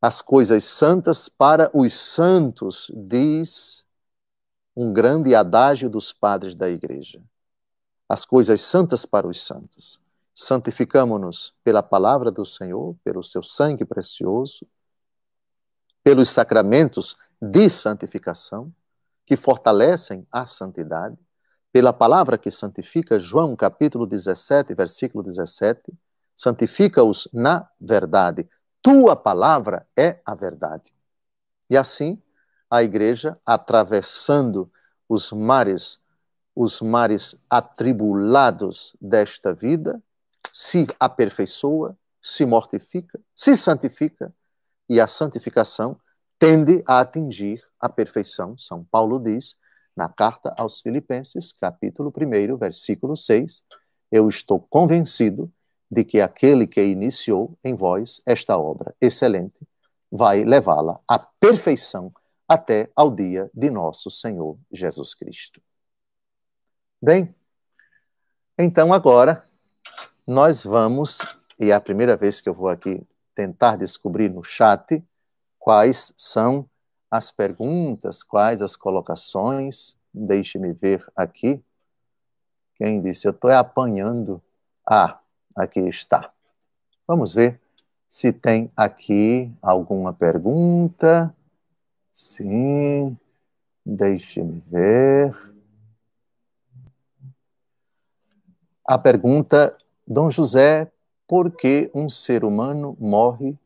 As coisas santas para os santos, diz um grande adágio dos padres da igreja as coisas santas para os santos. Santificamo-nos pela palavra do Senhor, pelo seu sangue precioso, pelos sacramentos de santificação que fortalecem a santidade, pela palavra que santifica, João capítulo 17, versículo 17, santifica-os na verdade. Tua palavra é a verdade. E assim, a igreja, atravessando os mares os mares atribulados desta vida, se aperfeiçoa, se mortifica, se santifica, e a santificação tende a atingir a perfeição. São Paulo diz na carta aos Filipenses, capítulo 1, versículo 6: Eu estou convencido de que aquele que iniciou em vós esta obra excelente vai levá-la à perfeição até ao dia de nosso Senhor Jesus Cristo. Bem, então agora nós vamos, e é a primeira vez que eu vou aqui tentar descobrir no chat quais são as perguntas, quais as colocações. Deixe-me ver aqui. Quem disse? Eu estou apanhando. Ah, aqui está. Vamos ver se tem aqui alguma pergunta. Sim, deixe-me ver. A pergunta, Dom José, por que um ser humano morre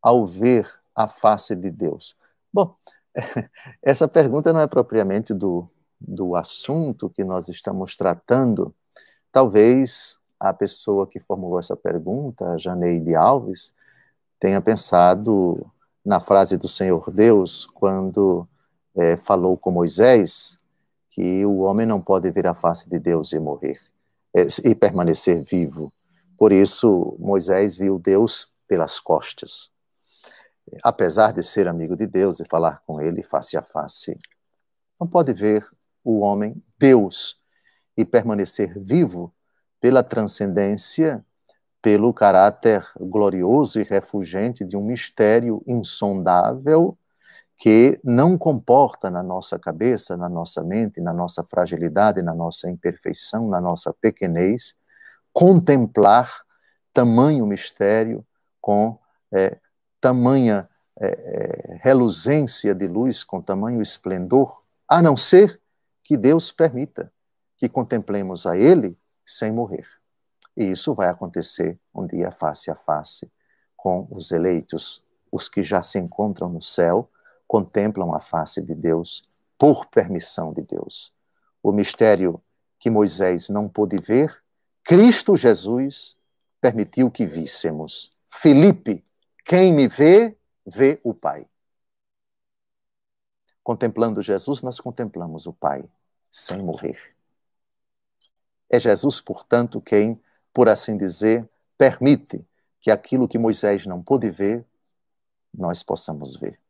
ao ver a face de Deus? Bom, <laughs> essa pergunta não é propriamente do, do assunto que nós estamos tratando. Talvez a pessoa que formulou essa pergunta, Janeide Alves, tenha pensado na frase do Senhor Deus quando é, falou com Moisés que o homem não pode ver a face de Deus e morrer. É, e permanecer vivo. Por isso, Moisés viu Deus pelas costas. Apesar de ser amigo de Deus e falar com ele face a face, não pode ver o homem Deus e permanecer vivo pela transcendência, pelo caráter glorioso e refugente de um mistério insondável que não comporta na nossa cabeça, na nossa mente, na nossa fragilidade, na nossa imperfeição, na nossa pequenez, contemplar tamanho mistério com é, tamanha é, é, reluzência de luz, com tamanho esplendor, a não ser que Deus permita que contemplemos a Ele sem morrer. E isso vai acontecer um dia face a face com os eleitos, os que já se encontram no céu, contemplam a face de Deus por permissão de Deus. O mistério que Moisés não pôde ver, Cristo Jesus permitiu que víssemos. Felipe, quem me vê, vê o Pai. Contemplando Jesus, nós contemplamos o Pai sem morrer. É Jesus, portanto, quem, por assim dizer, permite que aquilo que Moisés não pôde ver, nós possamos ver.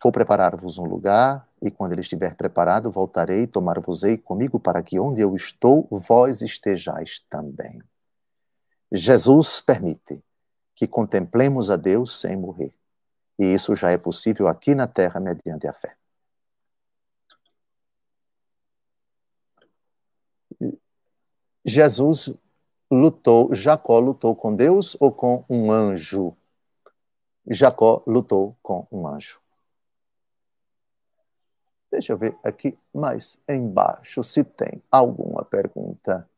Vou preparar-vos um lugar, e quando ele estiver preparado, voltarei, tomar-vos-ei comigo, para que onde eu estou, vós estejais também. Jesus permite que contemplemos a Deus sem morrer. E isso já é possível aqui na terra mediante a fé. Jesus lutou, Jacó lutou com Deus ou com um anjo? Jacó lutou com um anjo. Deixa eu ver aqui mais embaixo se tem alguma pergunta.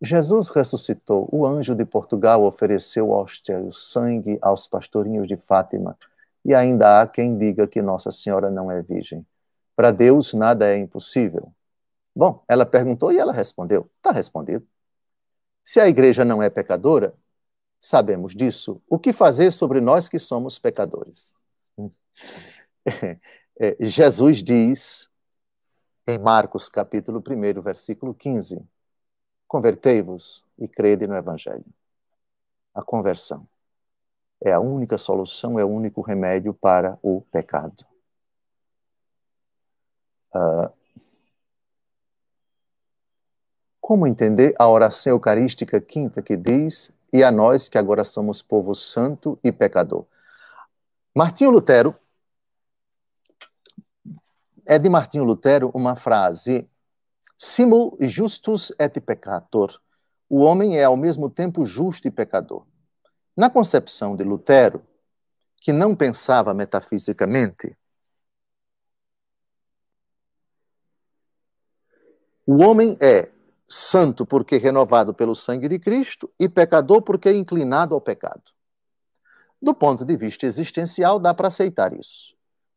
Jesus ressuscitou. O anjo de Portugal ofereceu hóstia e o sangue aos pastorinhos de Fátima. E ainda há quem diga que Nossa Senhora não é virgem. Para Deus nada é impossível. Bom, ela perguntou e ela respondeu. Está respondido. Se a igreja não é pecadora, sabemos disso. O que fazer sobre nós que somos pecadores? <laughs> É, é, Jesus diz em Marcos capítulo 1, versículo 15: Convertei-vos e crede no Evangelho. A conversão é a única solução, é o único remédio para o pecado. Uh, como entender a oração eucarística quinta que diz: E a nós que agora somos povo santo e pecador? Martinho Lutero é de Martinho Lutero uma frase: Simul justus et peccator. O homem é ao mesmo tempo justo e pecador. Na concepção de Lutero, que não pensava metafisicamente, o homem é santo porque renovado pelo sangue de Cristo e pecador porque é inclinado ao pecado. Do ponto de vista existencial, dá para aceitar isso.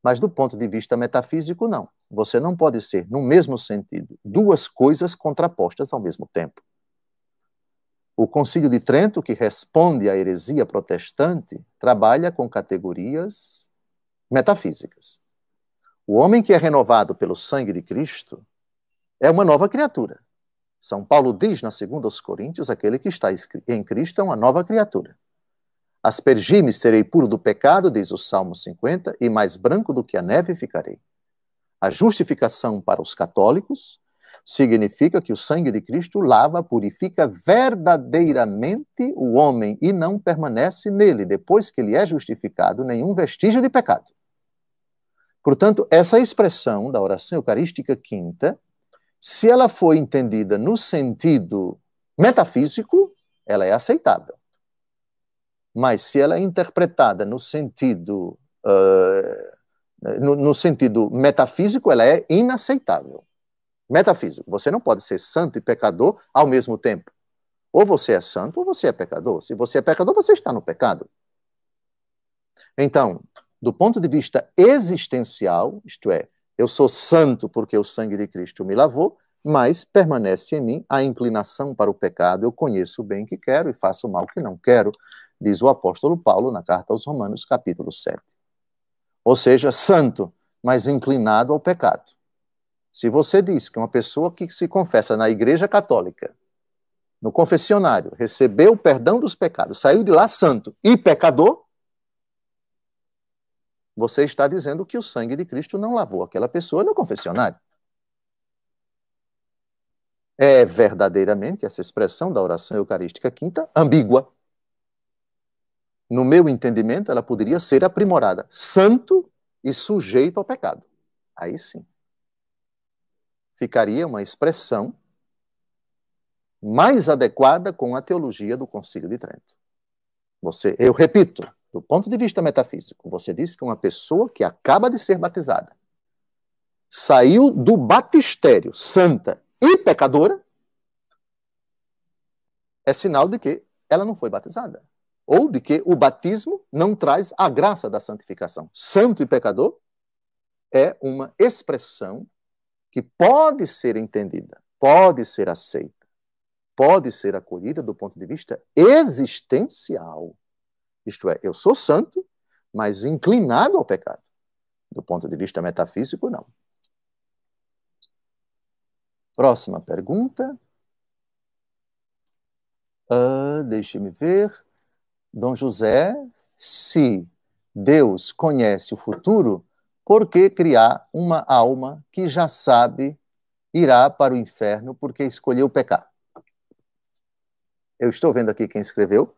Mas do ponto de vista metafísico, não. Você não pode ser, no mesmo sentido, duas coisas contrapostas ao mesmo tempo. O Concílio de Trento, que responde à heresia protestante, trabalha com categorias metafísicas. O homem que é renovado pelo sangue de Cristo é uma nova criatura. São Paulo diz na segunda aos Coríntios, aquele que está em Cristo é uma nova criatura. Aspergi-me, serei puro do pecado, diz o Salmo 50, e mais branco do que a neve ficarei. A justificação para os católicos significa que o sangue de Cristo lava, purifica verdadeiramente o homem e não permanece nele, depois que ele é justificado, nenhum vestígio de pecado. Portanto, essa expressão da oração eucarística quinta, se ela for entendida no sentido metafísico, ela é aceitável. Mas se ela é interpretada no sentido uh, no, no sentido metafísico, ela é inaceitável. Metafísico. Você não pode ser santo e pecador ao mesmo tempo. Ou você é santo ou você é pecador. Se você é pecador, você está no pecado. Então, do ponto de vista existencial, isto é, eu sou santo porque o sangue de Cristo me lavou, mas permanece em mim a inclinação para o pecado. Eu conheço o bem que quero e faço o mal que não quero diz o apóstolo Paulo na carta aos Romanos, capítulo 7. Ou seja, santo, mas inclinado ao pecado. Se você diz que uma pessoa que se confessa na Igreja Católica, no confessionário, recebeu o perdão dos pecados, saiu de lá santo e pecador, você está dizendo que o sangue de Cristo não lavou aquela pessoa no confessionário. É verdadeiramente essa expressão da oração eucarística quinta ambígua no meu entendimento, ela poderia ser aprimorada, santo e sujeito ao pecado. Aí sim. Ficaria uma expressão mais adequada com a teologia do Concílio de Trento. Você, eu repito, do ponto de vista metafísico, você disse que uma pessoa que acaba de ser batizada saiu do batistério santa e pecadora é sinal de que ela não foi batizada ou de que o batismo não traz a graça da santificação. Santo e pecador é uma expressão que pode ser entendida, pode ser aceita, pode ser acolhida do ponto de vista existencial. Isto é, eu sou santo, mas inclinado ao pecado. Do ponto de vista metafísico, não. Próxima pergunta. Uh, Deixe-me ver. Dom José, se Deus conhece o futuro, por que criar uma alma que já sabe irá para o inferno porque escolheu pecar? Eu estou vendo aqui quem escreveu.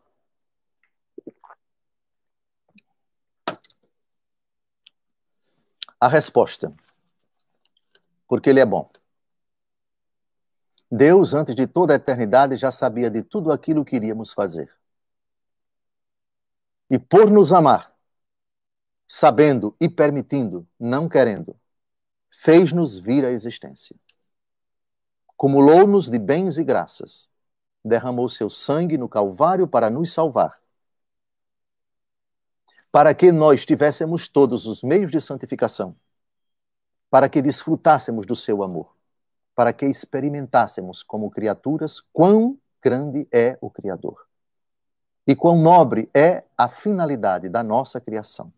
A resposta: porque ele é bom. Deus, antes de toda a eternidade, já sabia de tudo aquilo que iríamos fazer e por nos amar, sabendo e permitindo, não querendo, fez-nos vir à existência. Cumulou-nos de bens e graças, derramou seu sangue no Calvário para nos salvar, para que nós tivéssemos todos os meios de santificação, para que desfrutássemos do seu amor, para que experimentássemos como criaturas quão grande é o Criador e quão nobre é a finalidade da nossa criação.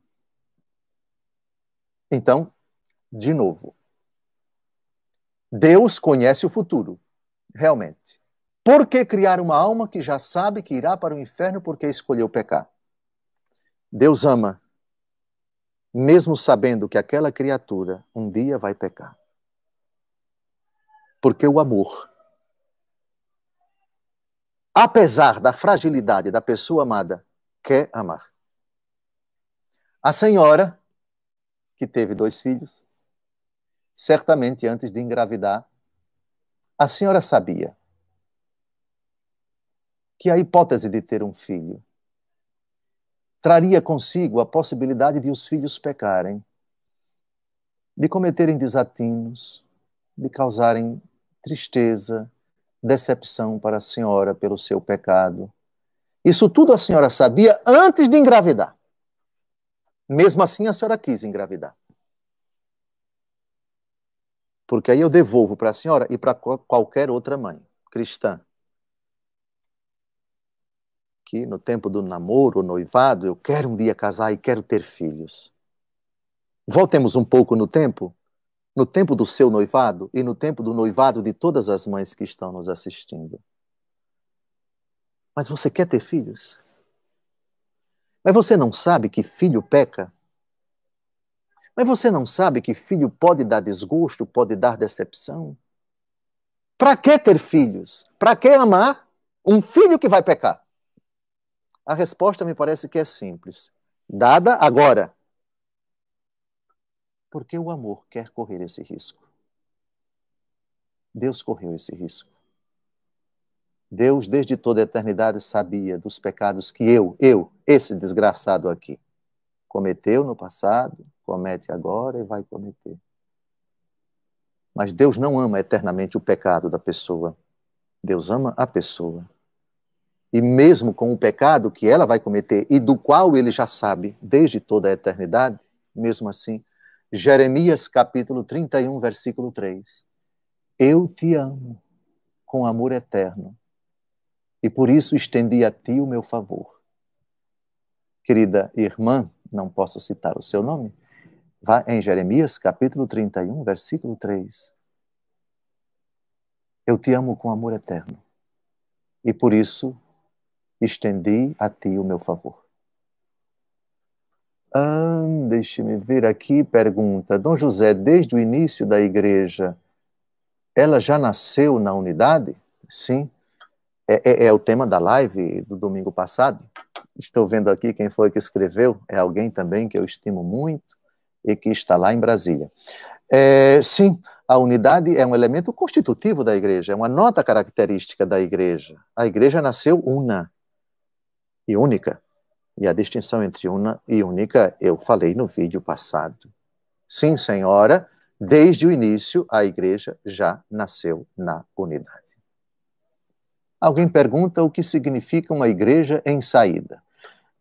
Então, de novo, Deus conhece o futuro, realmente. Por que criar uma alma que já sabe que irá para o inferno porque escolheu pecar? Deus ama, mesmo sabendo que aquela criatura um dia vai pecar. Porque o amor apesar da fragilidade da pessoa amada, quer amar. A senhora, que teve dois filhos, certamente antes de engravidar, a senhora sabia que a hipótese de ter um filho traria consigo a possibilidade de os filhos pecarem, de cometerem desatinos, de causarem tristeza, decepção para a senhora pelo seu pecado. Isso tudo a senhora sabia antes de engravidar. Mesmo assim, a senhora quis engravidar. Porque aí eu devolvo para a senhora e para qualquer outra mãe cristã. Que no tempo do namoro, noivado, eu quero um dia casar e quero ter filhos. Voltemos um pouco no tempo no tempo do seu noivado e no tempo do noivado de todas as mães que estão nos assistindo. Mas você quer ter filhos? Mas você não sabe que filho peca? Mas você não sabe que filho pode dar desgosto, pode dar decepção? Para que ter filhos? Para que amar um filho que vai pecar? A resposta me parece que é simples. Dada agora porque o amor quer correr esse risco. Deus correu esse risco. Deus, desde toda a eternidade, sabia dos pecados que eu, eu, esse desgraçado aqui, cometeu no passado, comete agora e vai cometer. Mas Deus não ama eternamente o pecado da pessoa. Deus ama a pessoa. E mesmo com o pecado que ela vai cometer e do qual ele já sabe desde toda a eternidade, mesmo assim, Jeremias capítulo 31, versículo 3. Eu te amo com amor eterno e por isso estendi a ti o meu favor. Querida irmã, não posso citar o seu nome, vá em Jeremias capítulo 31, versículo 3. Eu te amo com amor eterno e por isso estendi a ti o meu favor. Hum, deixe-me ver aqui, pergunta. Dom José, desde o início da igreja, ela já nasceu na unidade? Sim. É, é, é, o tema da live do domingo passado. Estou vendo aqui quem foi que escreveu. É alguém também que eu estimo muito e que está lá em Brasília. É, sim, a unidade é um elemento constitutivo da igreja, é uma nota característica da igreja. A igreja nasceu una e única. E a distinção entre uma e única eu falei no vídeo passado. Sim, senhora, desde o início a igreja já nasceu na unidade. Alguém pergunta o que significa uma igreja em saída.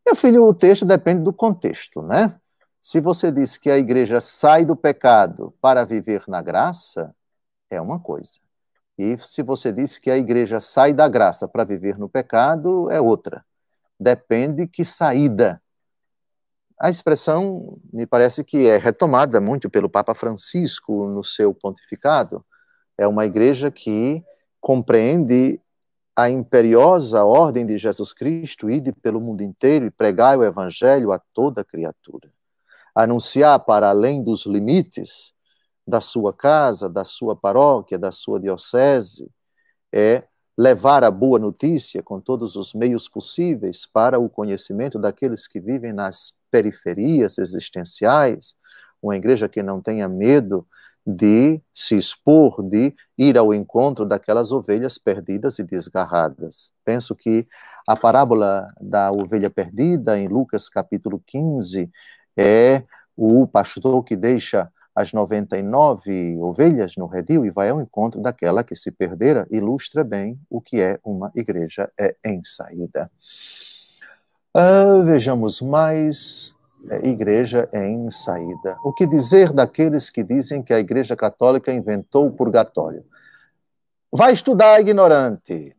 Meu filho, o texto depende do contexto, né? Se você diz que a igreja sai do pecado para viver na graça, é uma coisa. E se você diz que a igreja sai da graça para viver no pecado, é outra depende que saída. A expressão me parece que é retomada muito pelo Papa Francisco no seu pontificado. É uma igreja que compreende a imperiosa ordem de Jesus Cristo, ide pelo mundo inteiro e pregai o evangelho a toda criatura. Anunciar para além dos limites da sua casa, da sua paróquia, da sua diocese, é levar a boa notícia com todos os meios possíveis para o conhecimento daqueles que vivem nas periferias existenciais, uma igreja que não tenha medo de se expor, de ir ao encontro daquelas ovelhas perdidas e desgarradas. Penso que a parábola da ovelha perdida, em Lucas capítulo 15, é o pastor que deixa as 99 ovelhas no redil e vai ao encontro daquela que se perdera, ilustra bem o que é uma igreja é em saída. Ah, vejamos mais. É, igreja é em saída. O que dizer daqueles que dizem que a Igreja Católica inventou o purgatório? Vai estudar, ignorante.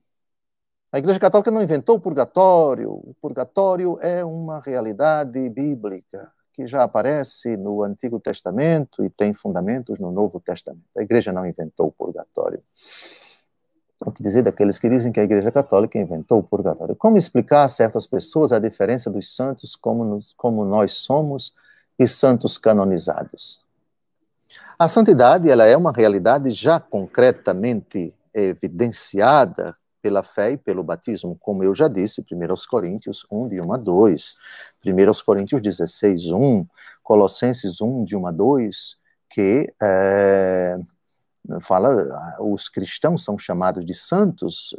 A Igreja Católica não inventou o purgatório. O purgatório é uma realidade bíblica que já aparece no Antigo Testamento e tem fundamentos no Novo Testamento. A igreja não inventou o purgatório. O que dizer daqueles que dizem que a Igreja Católica inventou o purgatório? Como explicar a certas pessoas a diferença dos santos como, nos, como nós somos e santos canonizados? A santidade ela é uma realidade já concretamente evidenciada, pela fé e pelo batismo, como eu já disse, 1 Coríntios 1, de 1 a 2, 1 Coríntios 16, 1, Colossenses 1, de 1 a 2, que é, fala, ah, os cristãos são chamados de santos,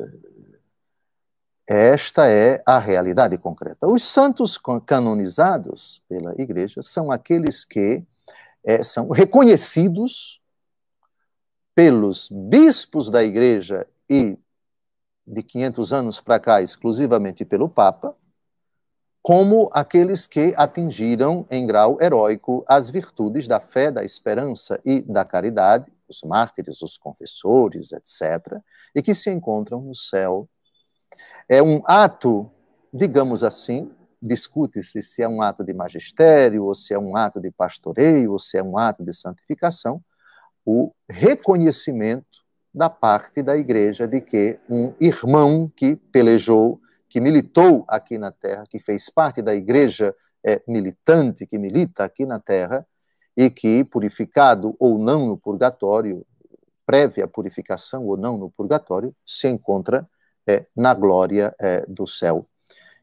esta é a realidade concreta. Os santos canonizados pela igreja são aqueles que é, são reconhecidos pelos bispos da igreja e de 500 anos para cá exclusivamente pelo Papa, como aqueles que atingiram em grau heróico as virtudes da fé, da esperança e da caridade, os mártires, os confessores, etc., e que se encontram no céu. É um ato, digamos assim, discute-se se é um ato de magistério, ou se é um ato de pastoreio, ou se é um ato de santificação, o reconhecimento da parte da igreja de que um irmão que pelejou, que militou aqui na terra, que fez parte da igreja é, militante, que milita aqui na terra, e que, purificado ou não no purgatório, prévia purificação ou não no purgatório, se encontra é, na glória é, do céu.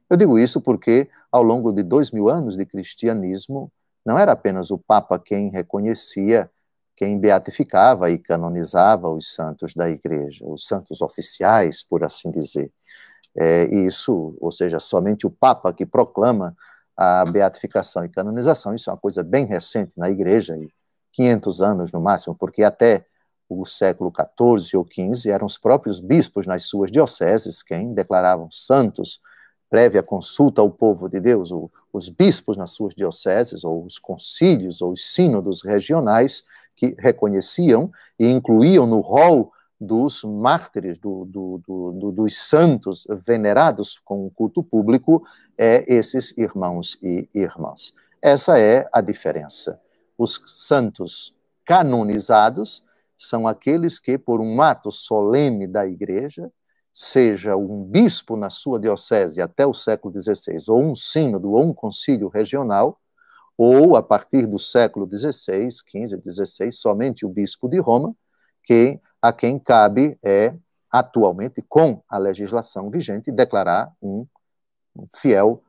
Eu digo isso porque, ao longo de dois mil anos de cristianismo, não era apenas o Papa quem reconhecia quem beatificava e canonizava os santos da igreja, os santos oficiais, por assim dizer. É, isso, ou seja, somente o Papa que proclama a beatificação e canonização, isso é uma coisa bem recente na igreja, 500 anos no máximo, porque até o século XIV ou XV eram os próprios bispos nas suas dioceses quem declaravam santos, prévia consulta ao povo de Deus, os bispos nas suas dioceses, ou os concílios, ou os sínodos regionais, que reconheciam e incluíam no rol dos mártires, do, do, do, dos santos venerados com o culto público, é esses irmãos e irmãs. Essa é a diferença. Os santos canonizados são aqueles que, por um ato solene da igreja, seja um bispo na sua diocese até o século XVI, ou um sínodo, ou um concílio regional, ou a partir do século XVI, XV, XVI, somente o bispo de Roma, que a quem cabe é atualmente com a legislação vigente declarar um fiel,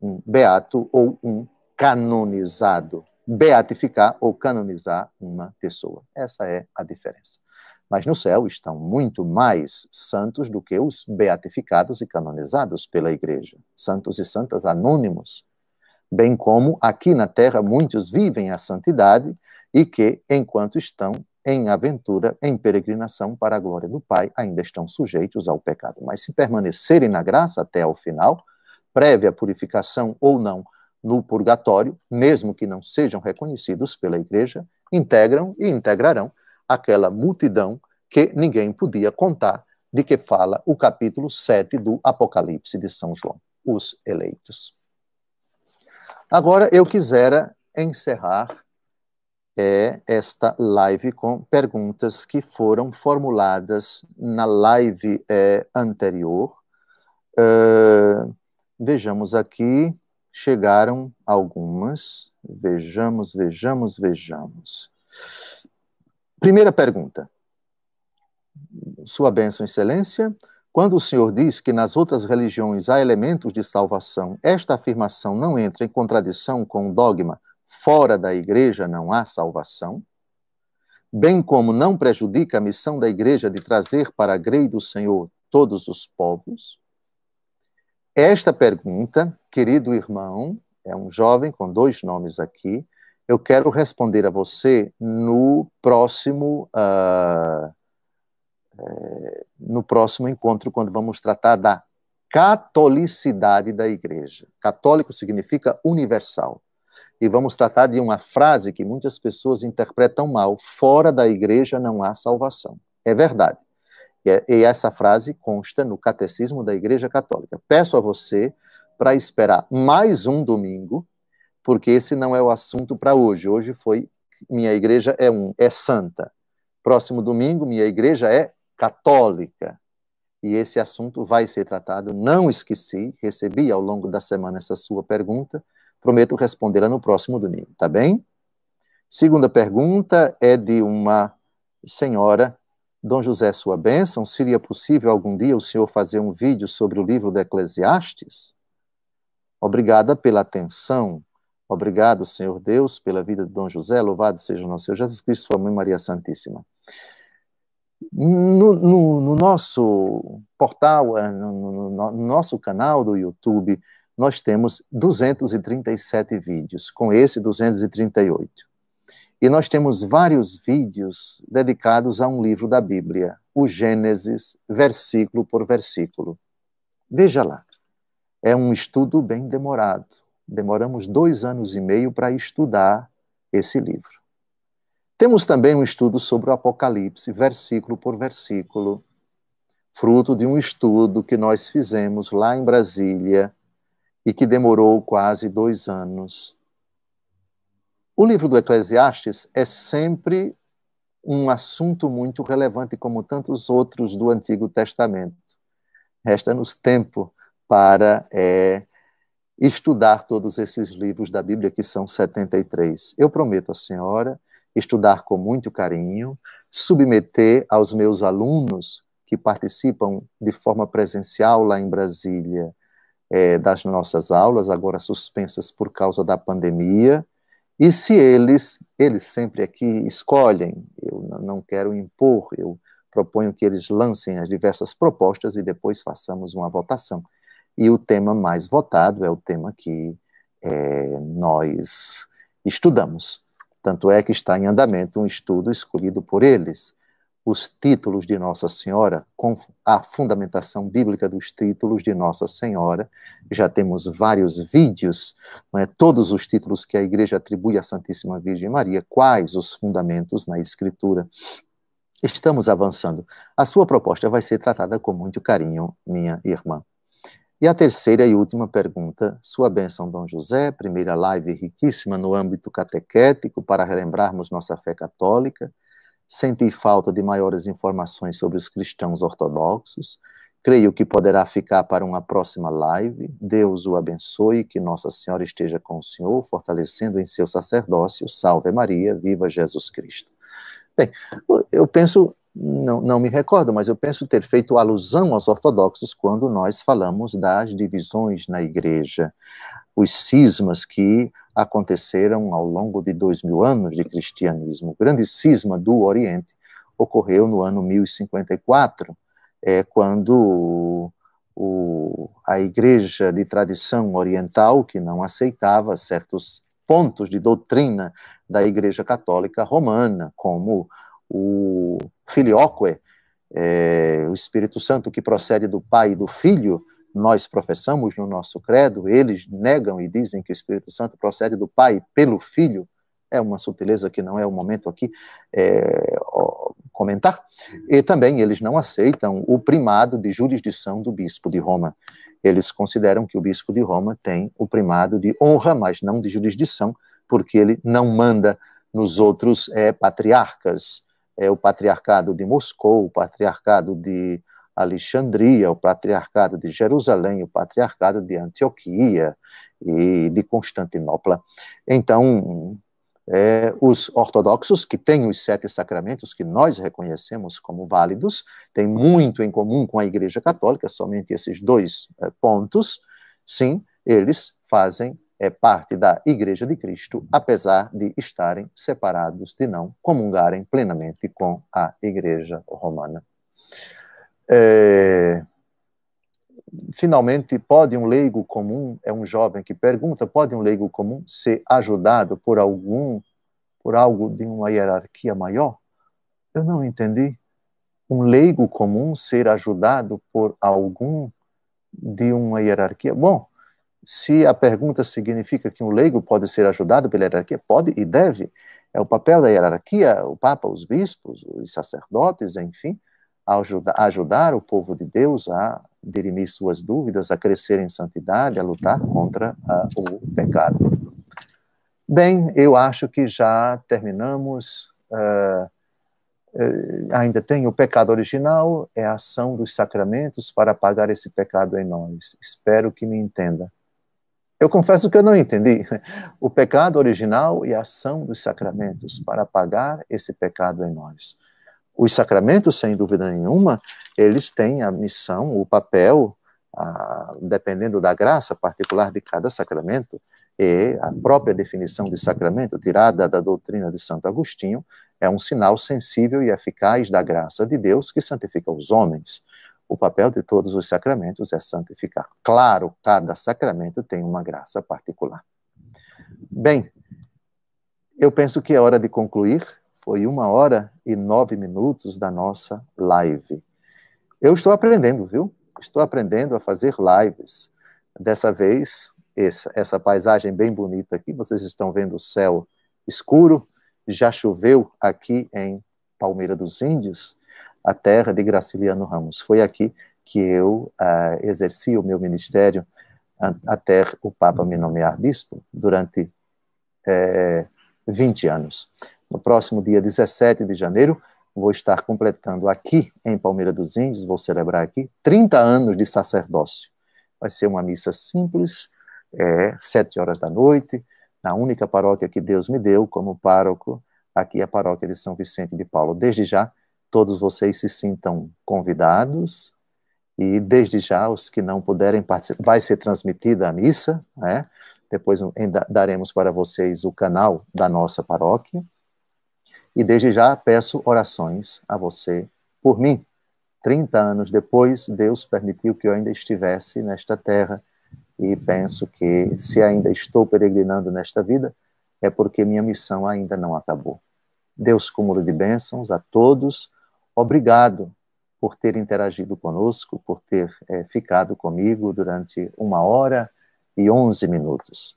um beato ou um canonizado, beatificar ou canonizar uma pessoa. Essa é a diferença. Mas no céu estão muito mais santos do que os beatificados e canonizados pela igreja, santos e santas anônimos bem como aqui na terra muitos vivem a santidade e que, enquanto estão em aventura, em peregrinação para a glória do Pai, ainda estão sujeitos ao pecado. Mas se permanecerem na graça até ao final, prévia purificação ou não no purgatório, mesmo que não sejam reconhecidos pela Igreja, integram e integrarão aquela multidão que ninguém podia contar, de que fala o capítulo 7 do Apocalipse de São João, os eleitos. Agora eu quisera encerrar é esta live com perguntas que foram formuladas na live é, anterior. Uh, vejamos aqui, chegaram algumas. Vejamos, vejamos, vejamos. Primeira pergunta. Sua bênção, Excelência. Quando o Senhor diz que nas outras religiões há elementos de salvação, esta afirmação não entra em contradição com o dogma fora da igreja não há salvação? Bem como não prejudica a missão da igreja de trazer para a grei do Senhor todos os povos? Esta pergunta, querido irmão, é um jovem com dois nomes aqui, eu quero responder a você no próximo. Uh, no próximo encontro, quando vamos tratar da catolicidade da igreja. Católico significa universal. E vamos tratar de uma frase que muitas pessoas interpretam mal: fora da igreja não há salvação. É verdade. É, e essa frase consta no Catecismo da Igreja Católica. Peço a você para esperar mais um domingo, porque esse não é o assunto para hoje. Hoje foi minha igreja é um, é santa. Próximo domingo minha igreja é católica. E esse assunto vai ser tratado. Não esqueci, recebi ao longo da semana essa sua pergunta. Prometo respondê-la no próximo domingo, tá bem? Segunda pergunta é de uma senhora. Dom José, sua bênção, seria possível algum dia o senhor fazer um vídeo sobre o livro do Eclesiastes? Obrigada pela atenção. Obrigado, Senhor Deus, pela vida de Dom José. Louvado seja o nosso Senhor Jesus Cristo, sua mãe Maria Santíssima. No, no, no nosso portal, é, no, no nosso canal do YouTube, nós temos 237 vídeos, com esse 238. E nós temos vários vídeos dedicados a um livro da Bíblia, o Gênesis, versículo por versículo. Veja lá, é um estudo bem demorado. Demoramos dois anos e meio para estudar esse livro. Temos também um estudo sobre o Apocalipse, versículo por versículo, fruto de um estudo que nós fizemos lá em Brasília e que demorou quase dois anos. O livro do Eclesiastes é sempre um assunto muito relevante, como tantos outros do Antigo Testamento. Resta-nos tempo para é, estudar todos esses livros da Bíblia, que são 73. Eu prometo à senhora estudar com muito carinho, submeter aos meus alunos que participam de forma presencial lá em Brasília é, das nossas aulas, agora suspensas por causa da pandemia. E se eles, eles sempre aqui escolhem, eu não quero impor, eu proponho que eles lancem as diversas propostas e depois façamos uma votação. E o tema mais votado é o tema que é, nós estudamos. Tanto é que está em andamento um estudo escolhido por eles. Os títulos de Nossa Senhora, com a fundamentação bíblica dos títulos de Nossa Senhora, já temos vários vídeos, não é? todos os títulos que a Igreja atribui à Santíssima Virgem Maria, quais os fundamentos na Escritura. Estamos avançando. A sua proposta vai ser tratada com muito carinho, minha irmã. E a terceira e última pergunta, Sua Bênção Dom José, primeira live riquíssima no âmbito catequético para relembrarmos nossa fé católica. Senti falta de maiores informações sobre os cristãos ortodoxos. Creio que poderá ficar para uma próxima live. Deus o abençoe, que Nossa Senhora esteja com o Senhor, fortalecendo em seu sacerdócio. Salve Maria, viva Jesus Cristo. Bem, eu penso não, não me recordo, mas eu penso ter feito alusão aos ortodoxos quando nós falamos das divisões na igreja, os cismas que aconteceram ao longo de dois mil anos de cristianismo. O grande cisma do Oriente ocorreu no ano 1054, é, quando o, a igreja de tradição oriental, que não aceitava certos pontos de doutrina da igreja católica romana, como o Filioque, é, o Espírito Santo que procede do Pai e do Filho, nós professamos no nosso credo, eles negam e dizem que o Espírito Santo procede do Pai pelo Filho, é uma sutileza que não é o momento aqui é, comentar, e também eles não aceitam o primado de jurisdição do bispo de Roma. Eles consideram que o bispo de Roma tem o primado de honra, mas não de jurisdição, porque ele não manda nos outros é, patriarcas é, o patriarcado de Moscou, o patriarcado de Alexandria, o patriarcado de Jerusalém, o patriarcado de Antioquia e de Constantinopla. Então, é, os ortodoxos, que têm os sete sacramentos que nós reconhecemos como válidos, têm muito em comum com a Igreja Católica, somente esses dois é, pontos, sim, eles fazem é, parte da Igreja de Cristo, apesar de estarem separados, de não comungarem plenamente com a Igreja Romana. É, finalmente, pode um leigo comum, é um jovem que pergunta, pode um leigo comum ser ajudado por algum, por algo de uma hierarquia maior? Eu não entendi. Um leigo comum ser ajudado por algum de uma hierarquia? Bom, se a pergunta significa que um leigo pode ser ajudado pela hierarquia, pode e deve. É o papel da hierarquia, o Papa, os bispos, os sacerdotes, enfim, a ajudar, a ajudar o povo de Deus a dirimir suas dúvidas, a crescer em santidade, a lutar contra a, ah, o pecado. Bem, eu acho que já terminamos. Uh, Uh, ainda tem o pecado original, é a ação dos sacramentos para apagar esse pecado em nós. Espero que me entenda. Eu confesso que eu não entendi. O pecado original e a ação dos sacramentos para apagar esse pecado em nós. Os sacramentos, sem dúvida nenhuma, eles têm a missão, o papel, a, dependendo da graça particular de cada sacramento, e a própria definição de sacramento, tirada da doutrina de Santo Agostinho, é um sinal sensível e eficaz da graça de Deus que santifica os homens. O papel de todos os sacramentos é santificar. Claro, cada sacramento tem uma graça particular. Bem, eu penso que é hora de concluir. Foi uma hora e nove minutos da nossa live. Eu estou aprendendo, viu? Estou aprendendo a fazer lives. Dessa vez, essa, essa paisagem bem bonita aqui, vocês estão vendo o céu escuro. Já choveu aqui em Palmeira dos Índios a terra de Graciliano Ramos. Foi aqui que eu ah, exerci o meu ministério até o Papa me nomear bispo, durante é, eh, 20 anos. No próximo dia 17 de janeiro, vou estar completando aqui em Palmeira dos Índios, vou celebrar aqui 30 anos de sacerdócio. Vai ser uma missa simples, é, sete horas da noite, na única paróquia que Deus me deu como pároco, aqui é a paróquia de São Vicente de Paulo. Desde já, todos vocês se sintam convidados e desde já os que não puderem participar, vai ser transmitida a missa, né? Depois daremos para vocês o canal da nossa paróquia. E desde já peço orações a você por mim. 30 anos depois, Deus permitiu que eu ainda estivesse nesta terra e penso que se ainda estou peregrinando nesta vida, é porque minha missão ainda não acabou. Deus cúmulo de bênçãos a todos Obrigado por ter interagido conosco, por ter é, ficado comigo durante uma hora e onze minutos.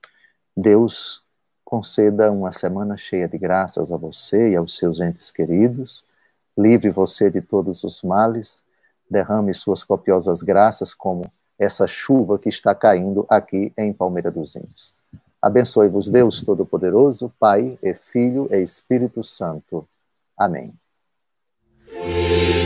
Deus conceda uma semana cheia de graças a você e aos seus entes queridos, livre você de todos os males, derrame suas copiosas graças como essa chuva que está caindo aqui em Palmeira dos Índios. Abençoe-vos Deus Todo-Poderoso, Pai e Filho e Espírito Santo. Amém. Amen.